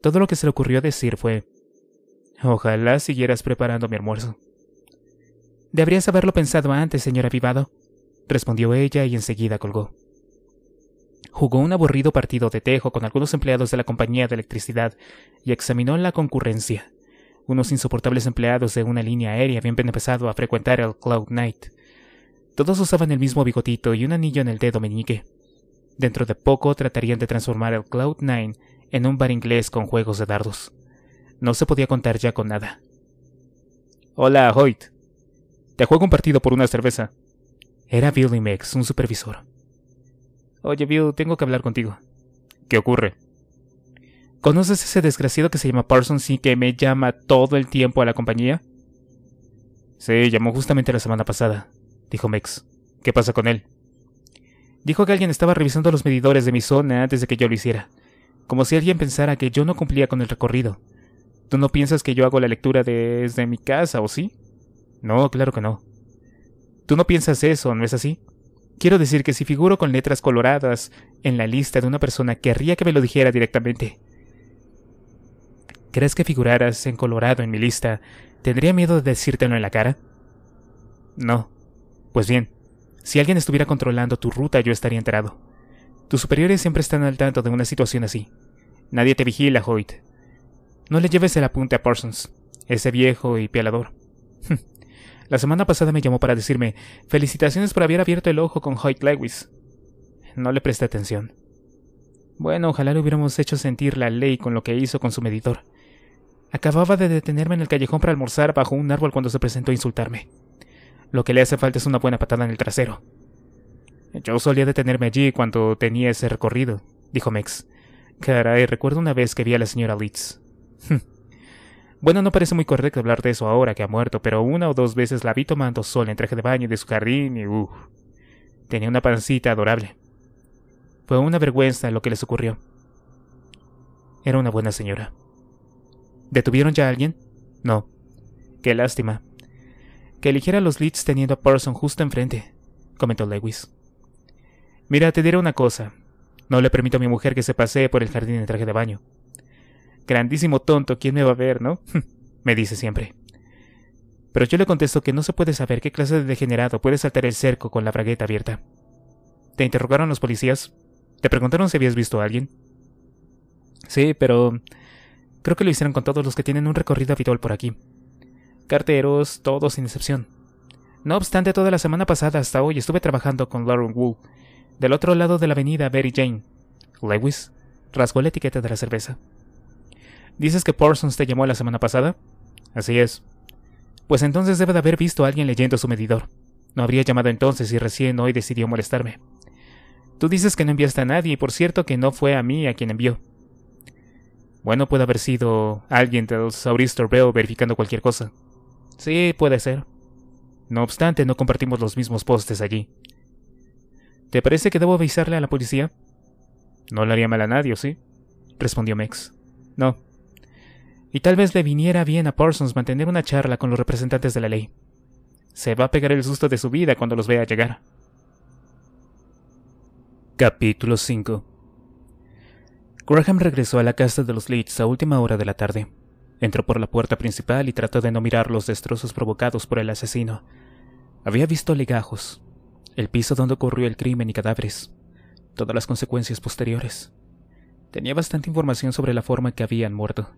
todo lo que se le ocurrió decir fue, Ojalá siguieras preparando mi almuerzo. Deberías haberlo pensado antes, señor avivado, respondió ella y enseguida colgó. Jugó un aburrido partido de tejo con algunos empleados de la compañía de electricidad y examinó la concurrencia. Unos insoportables empleados de una línea aérea habían empezado a frecuentar el Cloud Knight. Todos usaban el mismo bigotito y un anillo en el dedo meñique. Dentro de poco tratarían de transformar el Cloud Nine en un bar inglés con juegos de dardos. No se podía contar ya con nada. Hola, Hoyt. Te juego un partido por una cerveza. Era Billy Mex, un supervisor. Oye, Bill, tengo que hablar contigo. ¿Qué ocurre? ¿Conoces ese desgraciado que se llama Parsons y que me llama todo el tiempo a la compañía? Sí, llamó justamente la semana pasada, dijo Mex. ¿Qué pasa con él? Dijo que alguien estaba revisando los medidores de mi zona antes de que yo lo hiciera como si alguien pensara que yo no cumplía con el recorrido. ¿Tú no piensas que yo hago la lectura desde mi casa, o sí? No, claro que no. Tú no piensas eso, ¿no es así? Quiero decir que si figuro con letras coloradas en la lista de una persona, querría que me lo dijera directamente. ¿Crees que figuraras en colorado en mi lista? ¿Tendría miedo de decírtelo en la cara? No. Pues bien, si alguien estuviera controlando tu ruta, yo estaría enterado. Tus superiores siempre están al tanto de una situación así. Nadie te vigila, Hoyt. No le lleves el apunte a Parsons, ese viejo y pialador. Hm. La semana pasada me llamó para decirme felicitaciones por haber abierto el ojo con Hoyt Lewis. No le presté atención. Bueno, ojalá le hubiéramos hecho sentir la ley con lo que hizo con su medidor. Acababa de detenerme en el callejón para almorzar bajo un árbol cuando se presentó a insultarme. Lo que le hace falta es una buena patada en el trasero. Yo solía detenerme allí cuando tenía ese recorrido, dijo Mex. Caray, recuerdo una vez que vi a la señora Leeds. Hm. bueno, no parece muy correcto hablar de eso ahora que ha muerto, pero una o dos veces la vi tomando sol en traje de baño de su jardín y uh, tenía una pancita adorable. Fue una vergüenza lo que les ocurrió. Era una buena señora. ¿Detuvieron ya a alguien? No. Qué lástima. Que eligiera a los Leeds teniendo a Parson justo enfrente, comentó Lewis. Mira, te diré una cosa. No le permito a mi mujer que se pasee por el jardín en traje de baño. Grandísimo tonto, ¿quién me va a ver, no? (laughs) me dice siempre. Pero yo le contesto que no se puede saber qué clase de degenerado puede saltar el cerco con la bragueta abierta. ¿Te interrogaron los policías? ¿Te preguntaron si habías visto a alguien? Sí, pero creo que lo hicieron con todos los que tienen un recorrido habitual por aquí. Carteros, todos sin excepción. No obstante, toda la semana pasada hasta hoy estuve trabajando con Lauren Wu... Del otro lado de la avenida Betty Jane, Lewis rasgó la etiqueta de la cerveza. ¿Dices que Parsons te llamó la semana pasada? Así es. Pues entonces debe de haber visto a alguien leyendo su medidor. No habría llamado entonces y recién hoy decidió molestarme. Tú dices que no enviaste a nadie y por cierto que no fue a mí a quien envió. Bueno, puede haber sido alguien del Saurister Bell verificando cualquier cosa. Sí, puede ser. No obstante, no compartimos los mismos postes allí. ¿Te parece que debo avisarle a la policía? No le haría mal a nadie, ¿sí? respondió Mex. No. Y tal vez le viniera bien a Parsons mantener una charla con los representantes de la ley. Se va a pegar el susto de su vida cuando los vea llegar. Capítulo 5 Graham regresó a la casa de los Leeds a última hora de la tarde. Entró por la puerta principal y trató de no mirar los destrozos provocados por el asesino. Había visto legajos, el piso donde ocurrió el crimen y cadáveres, todas las consecuencias posteriores. Tenía bastante información sobre la forma en que habían muerto.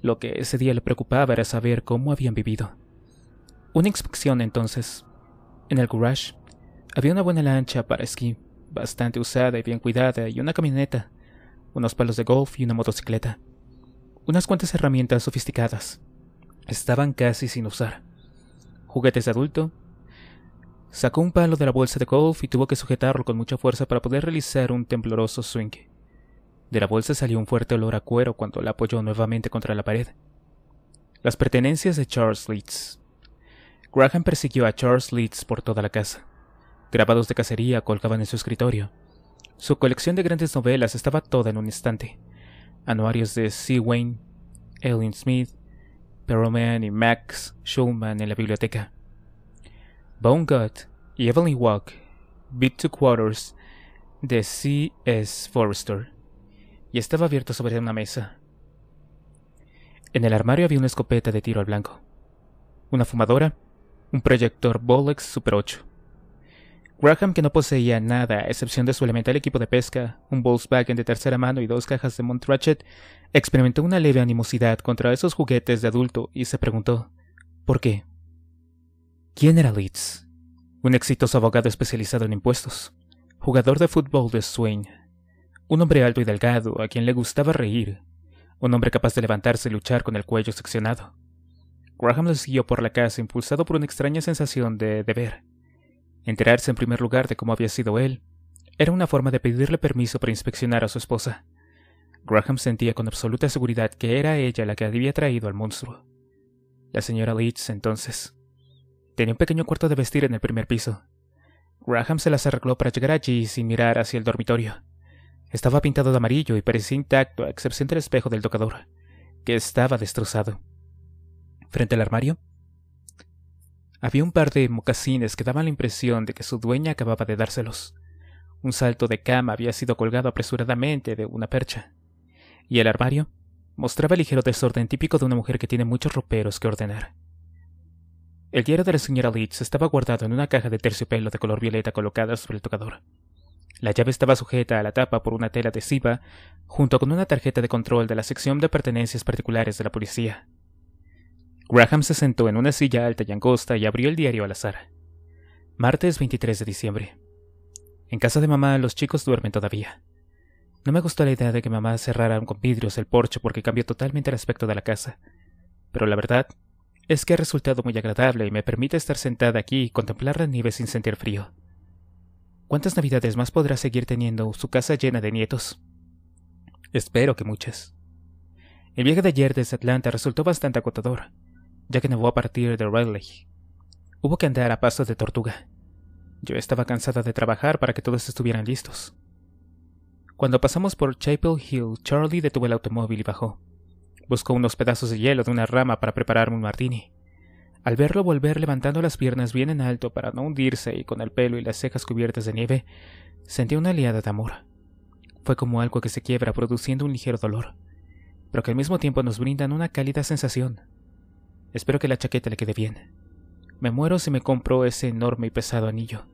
Lo que ese día le preocupaba era saber cómo habían vivido. Una inspección entonces. En el garage había una buena lancha para esquí, bastante usada y bien cuidada, y una camioneta, unos palos de golf y una motocicleta. Unas cuantas herramientas sofisticadas. Estaban casi sin usar. Juguetes de adulto, Sacó un palo de la bolsa de golf y tuvo que sujetarlo con mucha fuerza para poder realizar un tembloroso swing. De la bolsa salió un fuerte olor a cuero cuando la apoyó nuevamente contra la pared. Las pertenencias de Charles Leeds. Graham persiguió a Charles Leeds por toda la casa. Grabados de cacería colgaban en su escritorio. Su colección de grandes novelas estaba toda en un instante. Anuarios de C. Wayne, Ellen Smith, Perelman y Max Schumann en la biblioteca. Bone Gut y Evelyn Walk, Beat to Quarters de C.S. Forrester, y estaba abierto sobre una mesa. En el armario había una escopeta de tiro al blanco, una fumadora, un proyector Bolex Super 8. Graham, que no poseía nada, a excepción de su elemental equipo de pesca, un Volkswagen de tercera mano y dos cajas de Montrachet, experimentó una leve animosidad contra esos juguetes de adulto y se preguntó, ¿por qué? ¿Quién era Leeds? Un exitoso abogado especializado en impuestos, jugador de fútbol de Swain, un hombre alto y delgado a quien le gustaba reír, un hombre capaz de levantarse y luchar con el cuello seccionado. Graham lo siguió por la casa impulsado por una extraña sensación de deber. Enterarse en primer lugar de cómo había sido él era una forma de pedirle permiso para inspeccionar a su esposa. Graham sentía con absoluta seguridad que era ella la que había traído al monstruo. La señora Leeds entonces Tenía un pequeño cuarto de vestir en el primer piso. Graham se las arregló para llegar allí sin mirar hacia el dormitorio. Estaba pintado de amarillo y parecía intacto a excepción del espejo del tocador, que estaba destrozado. Frente al armario había un par de mocasines que daban la impresión de que su dueña acababa de dárselos. Un salto de cama había sido colgado apresuradamente de una percha. Y el armario mostraba el ligero desorden típico de una mujer que tiene muchos roperos que ordenar. El diario de la señora Leeds estaba guardado en una caja de terciopelo de color violeta colocada sobre el tocador. La llave estaba sujeta a la tapa por una tela adhesiva, junto con una tarjeta de control de la sección de pertenencias particulares de la policía. Graham se sentó en una silla alta y angosta y abrió el diario al azar. Martes 23 de diciembre. En casa de mamá los chicos duermen todavía. No me gustó la idea de que mamá cerrara con vidrios el porche porque cambió totalmente el aspecto de la casa. Pero la verdad, es que ha resultado muy agradable y me permite estar sentada aquí y contemplar la nieve sin sentir frío. ¿Cuántas navidades más podrá seguir teniendo su casa llena de nietos? Espero que muchas. El viaje de ayer desde Atlanta resultó bastante agotador, ya que nevó a partir de Riley Hubo que andar a paso de tortuga. Yo estaba cansada de trabajar para que todos estuvieran listos. Cuando pasamos por Chapel Hill, Charlie detuvo el automóvil y bajó. Buscó unos pedazos de hielo de una rama para prepararme un martini. Al verlo volver levantando las piernas bien en alto para no hundirse y con el pelo y las cejas cubiertas de nieve, sentí una liada de amor. Fue como algo que se quiebra produciendo un ligero dolor, pero que al mismo tiempo nos brindan una cálida sensación. Espero que la chaqueta le quede bien. Me muero si me compro ese enorme y pesado anillo.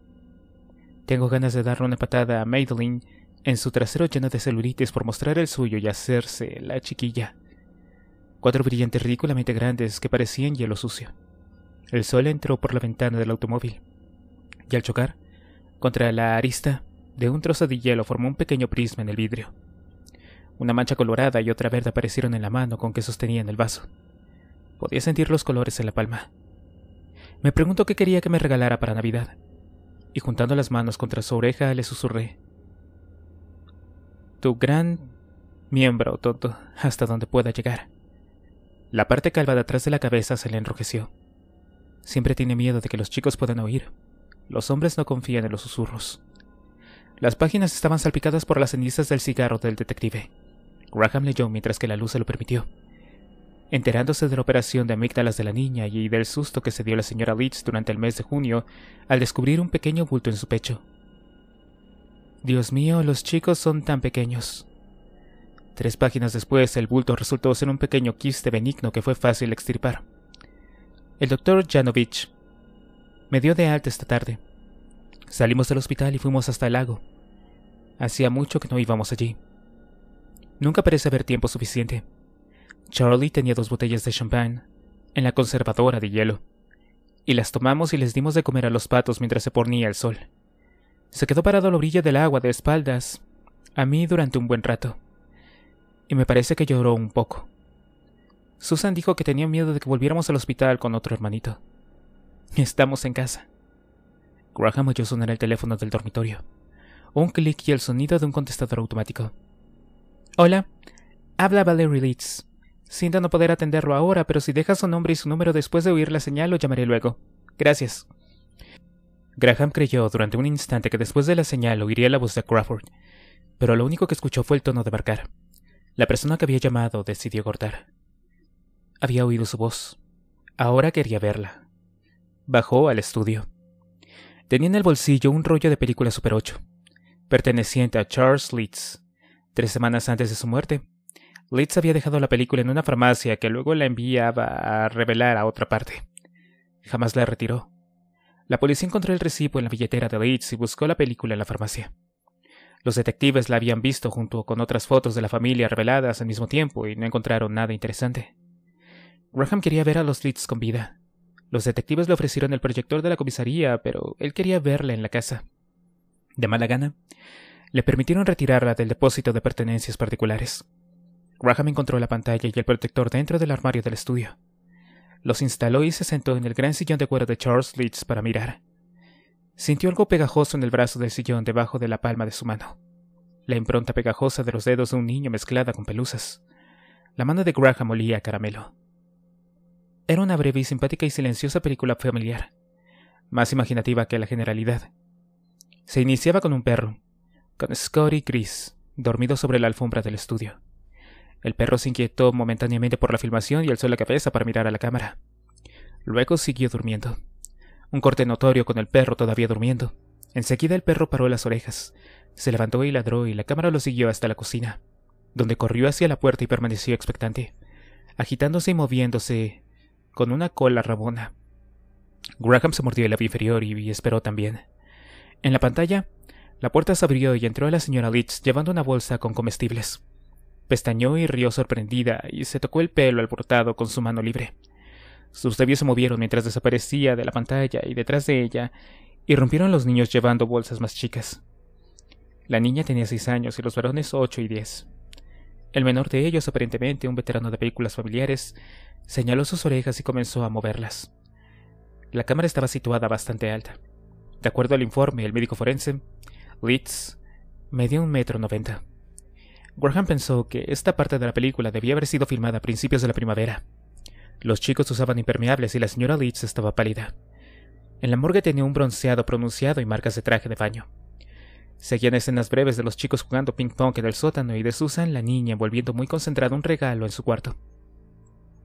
Tengo ganas de darle una patada a Madeline en su trasero lleno de celulitis por mostrar el suyo y hacerse la chiquilla cuatro brillantes ridículamente grandes que parecían hielo sucio. El sol entró por la ventana del automóvil, y al chocar, contra la arista de un trozo de hielo formó un pequeño prisma en el vidrio. Una mancha colorada y otra verde aparecieron en la mano con que sostenían el vaso. Podía sentir los colores en la palma. Me preguntó qué quería que me regalara para Navidad, y juntando las manos contra su oreja le susurré. Tu gran miembro, tonto, hasta donde pueda llegar. La parte calva de atrás de la cabeza se le enrojeció. Siempre tiene miedo de que los chicos puedan oír. Los hombres no confían en los susurros. Las páginas estaban salpicadas por las cenizas del cigarro del detective. Graham leyó mientras que la luz se lo permitió. Enterándose de la operación de amígdalas de la niña y del susto que se dio la señora Leeds durante el mes de junio al descubrir un pequeño bulto en su pecho. Dios mío, los chicos son tan pequeños. Tres páginas después, el bulto resultó ser un pequeño quiste benigno que fue fácil extirpar. El doctor Janovich me dio de alta esta tarde. Salimos del hospital y fuimos hasta el lago. Hacía mucho que no íbamos allí. Nunca parece haber tiempo suficiente. Charlie tenía dos botellas de champán en la conservadora de hielo, y las tomamos y les dimos de comer a los patos mientras se ponía el sol. Se quedó parado a la orilla del agua de espaldas a mí durante un buen rato y me parece que lloró un poco. Susan dijo que tenía miedo de que volviéramos al hospital con otro hermanito. Estamos en casa. Graham oyó sonar el teléfono del dormitorio. Un clic y el sonido de un contestador automático. Hola, habla Valerie Leeds. Siento no poder atenderlo ahora, pero si deja su nombre y su número después de oír la señal, lo llamaré luego. Gracias. Graham creyó durante un instante que después de la señal oiría la voz de Crawford, pero lo único que escuchó fue el tono de marcar. La persona que había llamado decidió cortar. Había oído su voz. Ahora quería verla. Bajó al estudio. Tenía en el bolsillo un rollo de película Super 8, perteneciente a Charles Leeds. Tres semanas antes de su muerte, Leeds había dejado la película en una farmacia que luego la enviaba a revelar a otra parte. Jamás la retiró. La policía encontró el recibo en la billetera de Leeds y buscó la película en la farmacia. Los detectives la habían visto junto con otras fotos de la familia reveladas al mismo tiempo y no encontraron nada interesante. Graham quería ver a los Leeds con vida. Los detectives le ofrecieron el proyector de la comisaría, pero él quería verla en la casa. De mala gana, le permitieron retirarla del depósito de pertenencias particulares. Graham encontró la pantalla y el protector dentro del armario del estudio. Los instaló y se sentó en el gran sillón de cuero de Charles Leeds para mirar. Sintió algo pegajoso en el brazo del sillón debajo de la palma de su mano. La impronta pegajosa de los dedos de un niño mezclada con pelusas. La mano de Graham olía a caramelo. Era una breve y simpática y silenciosa película familiar, más imaginativa que la generalidad. Se iniciaba con un perro, con Scotty Gris, Chris, sobre la alfombra del estudio. El perro se inquietó momentáneamente por la filmación y alzó la cabeza para mirar a la cámara. Luego siguió durmiendo un corte notorio con el perro todavía durmiendo. Enseguida el perro paró las orejas, se levantó y ladró y la cámara lo siguió hasta la cocina, donde corrió hacia la puerta y permaneció expectante, agitándose y moviéndose con una cola rabona. Graham se mordió el labio inferior y esperó también. En la pantalla, la puerta se abrió y entró la señora Leach llevando una bolsa con comestibles. Pestañó y rió sorprendida y se tocó el pelo alborotado con su mano libre. Sus labios se movieron mientras desaparecía de la pantalla y detrás de ella irrumpieron los niños llevando bolsas más chicas. La niña tenía seis años y los varones ocho y diez. El menor de ellos, aparentemente un veterano de películas familiares, señaló sus orejas y comenzó a moverlas. La cámara estaba situada bastante alta. De acuerdo al informe el médico forense, Litz medía un metro noventa. Graham pensó que esta parte de la película debía haber sido filmada a principios de la primavera. Los chicos usaban impermeables y la señora Leeds estaba pálida. En la morgue tenía un bronceado pronunciado y marcas de traje de baño. Seguían escenas breves de los chicos jugando ping-pong en el sótano y de Susan, la niña, volviendo muy concentrada un regalo en su cuarto.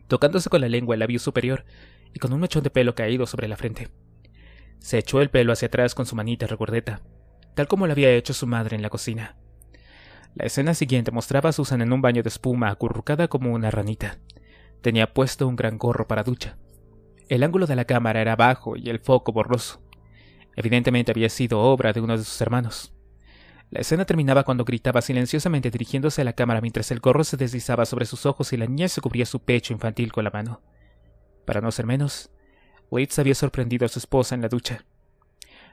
Tocándose con la lengua el labio superior y con un mechón de pelo caído sobre la frente. Se echó el pelo hacia atrás con su manita regordeta, tal como lo había hecho su madre en la cocina. La escena siguiente mostraba a Susan en un baño de espuma acurrucada como una ranita. Tenía puesto un gran gorro para ducha. El ángulo de la cámara era bajo y el foco borroso. Evidentemente había sido obra de uno de sus hermanos. La escena terminaba cuando gritaba silenciosamente dirigiéndose a la cámara mientras el gorro se deslizaba sobre sus ojos y la niña se cubría su pecho infantil con la mano. Para no ser menos, Waits había sorprendido a su esposa en la ducha.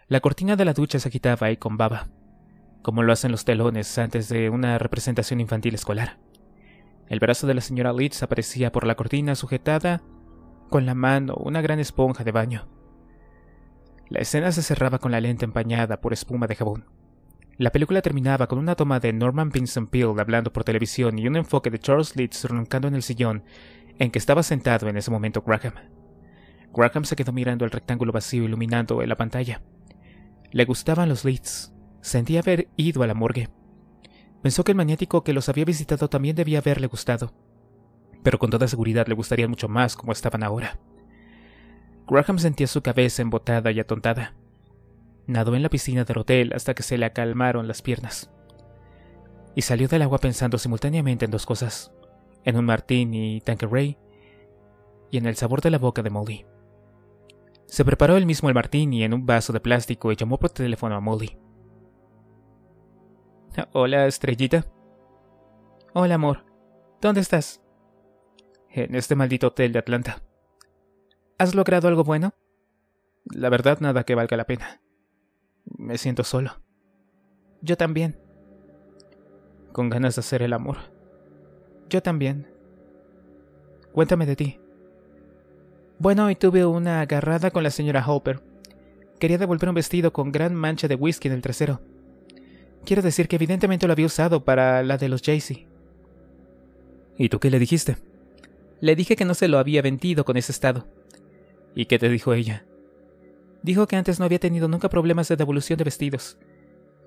La cortina de la ducha se agitaba y combaba, como lo hacen los telones antes de una representación infantil escolar. El brazo de la señora Leeds aparecía por la cortina sujetada con la mano una gran esponja de baño. La escena se cerraba con la lente empañada por espuma de jabón. La película terminaba con una toma de Norman Vincent Peale hablando por televisión y un enfoque de Charles Leeds roncando en el sillón en que estaba sentado en ese momento Graham. Graham se quedó mirando el rectángulo vacío iluminando en la pantalla. Le gustaban los Leeds. Sentía haber ido a la morgue Pensó que el maniático que los había visitado también debía haberle gustado, pero con toda seguridad le gustaría mucho más como estaban ahora. Graham sentía su cabeza embotada y atontada. Nadó en la piscina del hotel hasta que se le acalmaron las piernas. Y salió del agua pensando simultáneamente en dos cosas, en un martini Tanqueray y en el sabor de la boca de Molly. Se preparó él mismo el martini en un vaso de plástico y llamó por teléfono a Molly. Hola, estrellita. Hola, amor. ¿Dónde estás? En este maldito hotel de Atlanta. ¿Has logrado algo bueno? La verdad, nada que valga la pena. Me siento solo. Yo también. Con ganas de hacer el amor. Yo también. Cuéntame de ti. Bueno, hoy tuve una agarrada con la señora Hopper. Quería devolver un vestido con gran mancha de whisky en el trasero Quiero decir que evidentemente lo había usado para la de los Jaycee. ¿Y tú qué le dijiste? Le dije que no se lo había vendido con ese estado. ¿Y qué te dijo ella? Dijo que antes no había tenido nunca problemas de devolución de vestidos,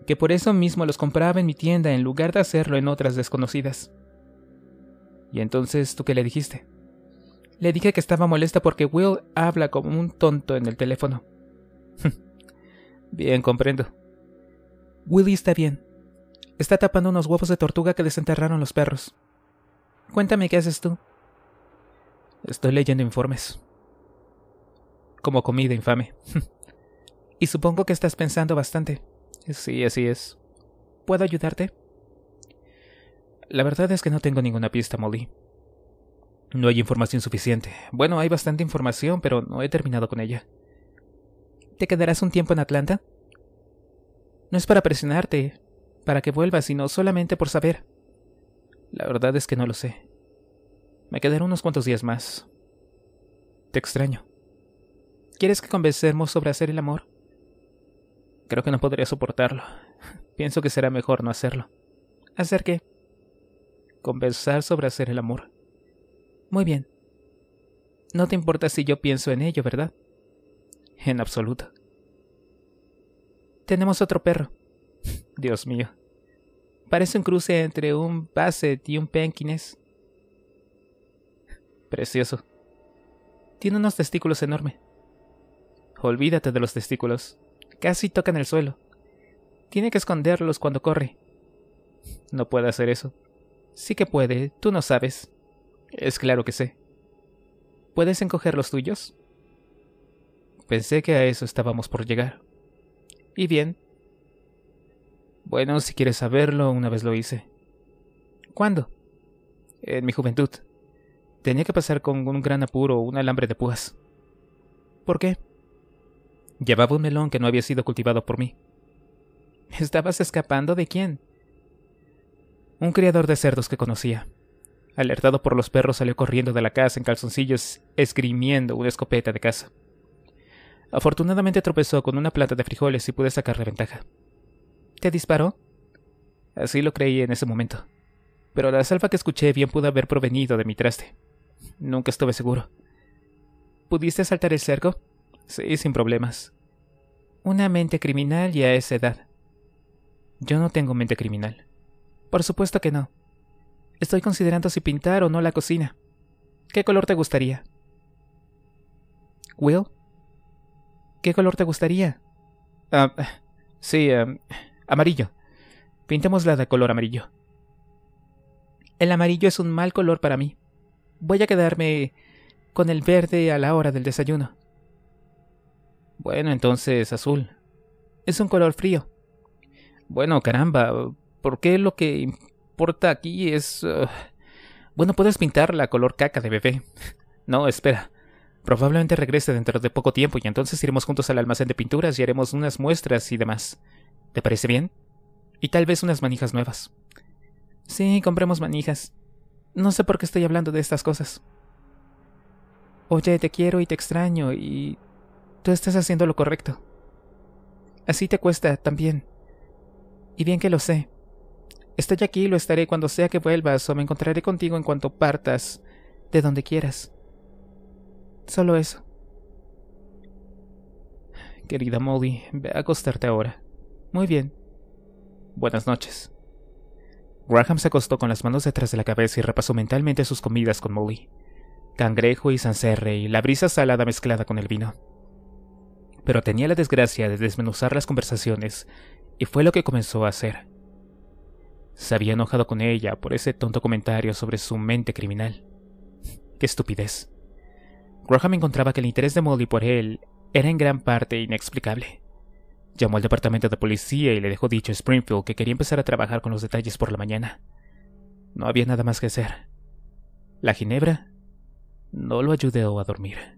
que por eso mismo los compraba en mi tienda en lugar de hacerlo en otras desconocidas. ¿Y entonces tú qué le dijiste? Le dije que estaba molesta porque Will habla como un tonto en el teléfono. (laughs) Bien, comprendo. Willy está bien. Está tapando unos huevos de tortuga que desenterraron los perros. Cuéntame qué haces tú. Estoy leyendo informes. Como comida infame. (laughs) y supongo que estás pensando bastante. Sí, así es. ¿Puedo ayudarte? La verdad es que no tengo ninguna pista, Molly. No hay información suficiente. Bueno, hay bastante información, pero no he terminado con ella. ¿Te quedarás un tiempo en Atlanta? No es para presionarte, para que vuelvas, sino solamente por saber. La verdad es que no lo sé. Me quedaré unos cuantos días más. Te extraño. ¿Quieres que convencemos sobre hacer el amor? Creo que no podría soportarlo. (laughs) Pienso que será mejor no hacerlo. ¿Hacer qué? Conversar sobre hacer el amor. Muy bien. No te importa si yo pienso en ello, ¿verdad? En absoluto. Tenemos otro perro. Dios mío. Parece un cruce entre un Basset y un Penkines. Precioso. Tiene unos testículos enormes. Olvídate de los testículos. Casi tocan el suelo. Tiene que esconderlos cuando corre. No puede hacer eso. Sí que puede, tú no sabes. Es claro que sé. ¿Puedes encoger los tuyos? Pensé que a eso estábamos por llegar. ¿Y bien? Bueno, si quieres saberlo, una vez lo hice. ¿Cuándo? En mi juventud. Tenía que pasar con un gran apuro un alambre de púas. ¿Por qué? Llevaba un melón que no había sido cultivado por mí. ¿Estabas escapando de quién? Un criador de cerdos que conocía. Alertado por los perros salió corriendo de la casa en calzoncillos, esgrimiendo una escopeta de caza. Afortunadamente tropezó con una planta de frijoles y pude sacarle ventaja. ¿Te disparó? Así lo creí en ese momento. Pero la salva que escuché bien pudo haber provenido de mi traste. Nunca estuve seguro. ¿Pudiste saltar el cerco? Sí, sin problemas. Una mente criminal y a esa edad. Yo no tengo mente criminal. Por supuesto que no. Estoy considerando si pintar o no la cocina. ¿Qué color te gustaría? Will ¿Qué color te gustaría? Ah, sí, eh, amarillo. Pintémosla de color amarillo. El amarillo es un mal color para mí. Voy a quedarme con el verde a la hora del desayuno. Bueno, entonces azul. Es un color frío. Bueno, caramba, ¿por qué lo que importa aquí es... Eh, bueno, puedes pintarla color caca de bebé. (laughs) No, espera. Probablemente regrese dentro de poco tiempo y entonces iremos juntos al almacén de pinturas y haremos unas muestras y demás. ¿Te parece bien? Y tal vez unas manijas nuevas. Sí, compremos manijas. No sé por qué estoy hablando de estas cosas. Oye, te quiero y te extraño y... Tú estás haciendo lo correcto. Así te cuesta también. Y bien que lo sé. Estoy aquí y lo estaré cuando sea que vuelvas o me encontraré contigo en cuanto partas, de donde quieras. Solo eso. Querida Molly, ve a acostarte ahora. Muy bien. Buenas noches. Graham se acostó con las manos detrás de la cabeza y repasó mentalmente sus comidas con Molly. Cangrejo y sancerre y la brisa salada mezclada con el vino. Pero tenía la desgracia de desmenuzar las conversaciones y fue lo que comenzó a hacer. Se había enojado con ella por ese tonto comentario sobre su mente criminal. ¡Qué estupidez! Graham encontraba que el interés de Molly por él era en gran parte inexplicable. Llamó al departamento de policía y le dejó dicho a Springfield que quería empezar a trabajar con los detalles por la mañana. No había nada más que hacer. La ginebra no lo ayudó a dormir.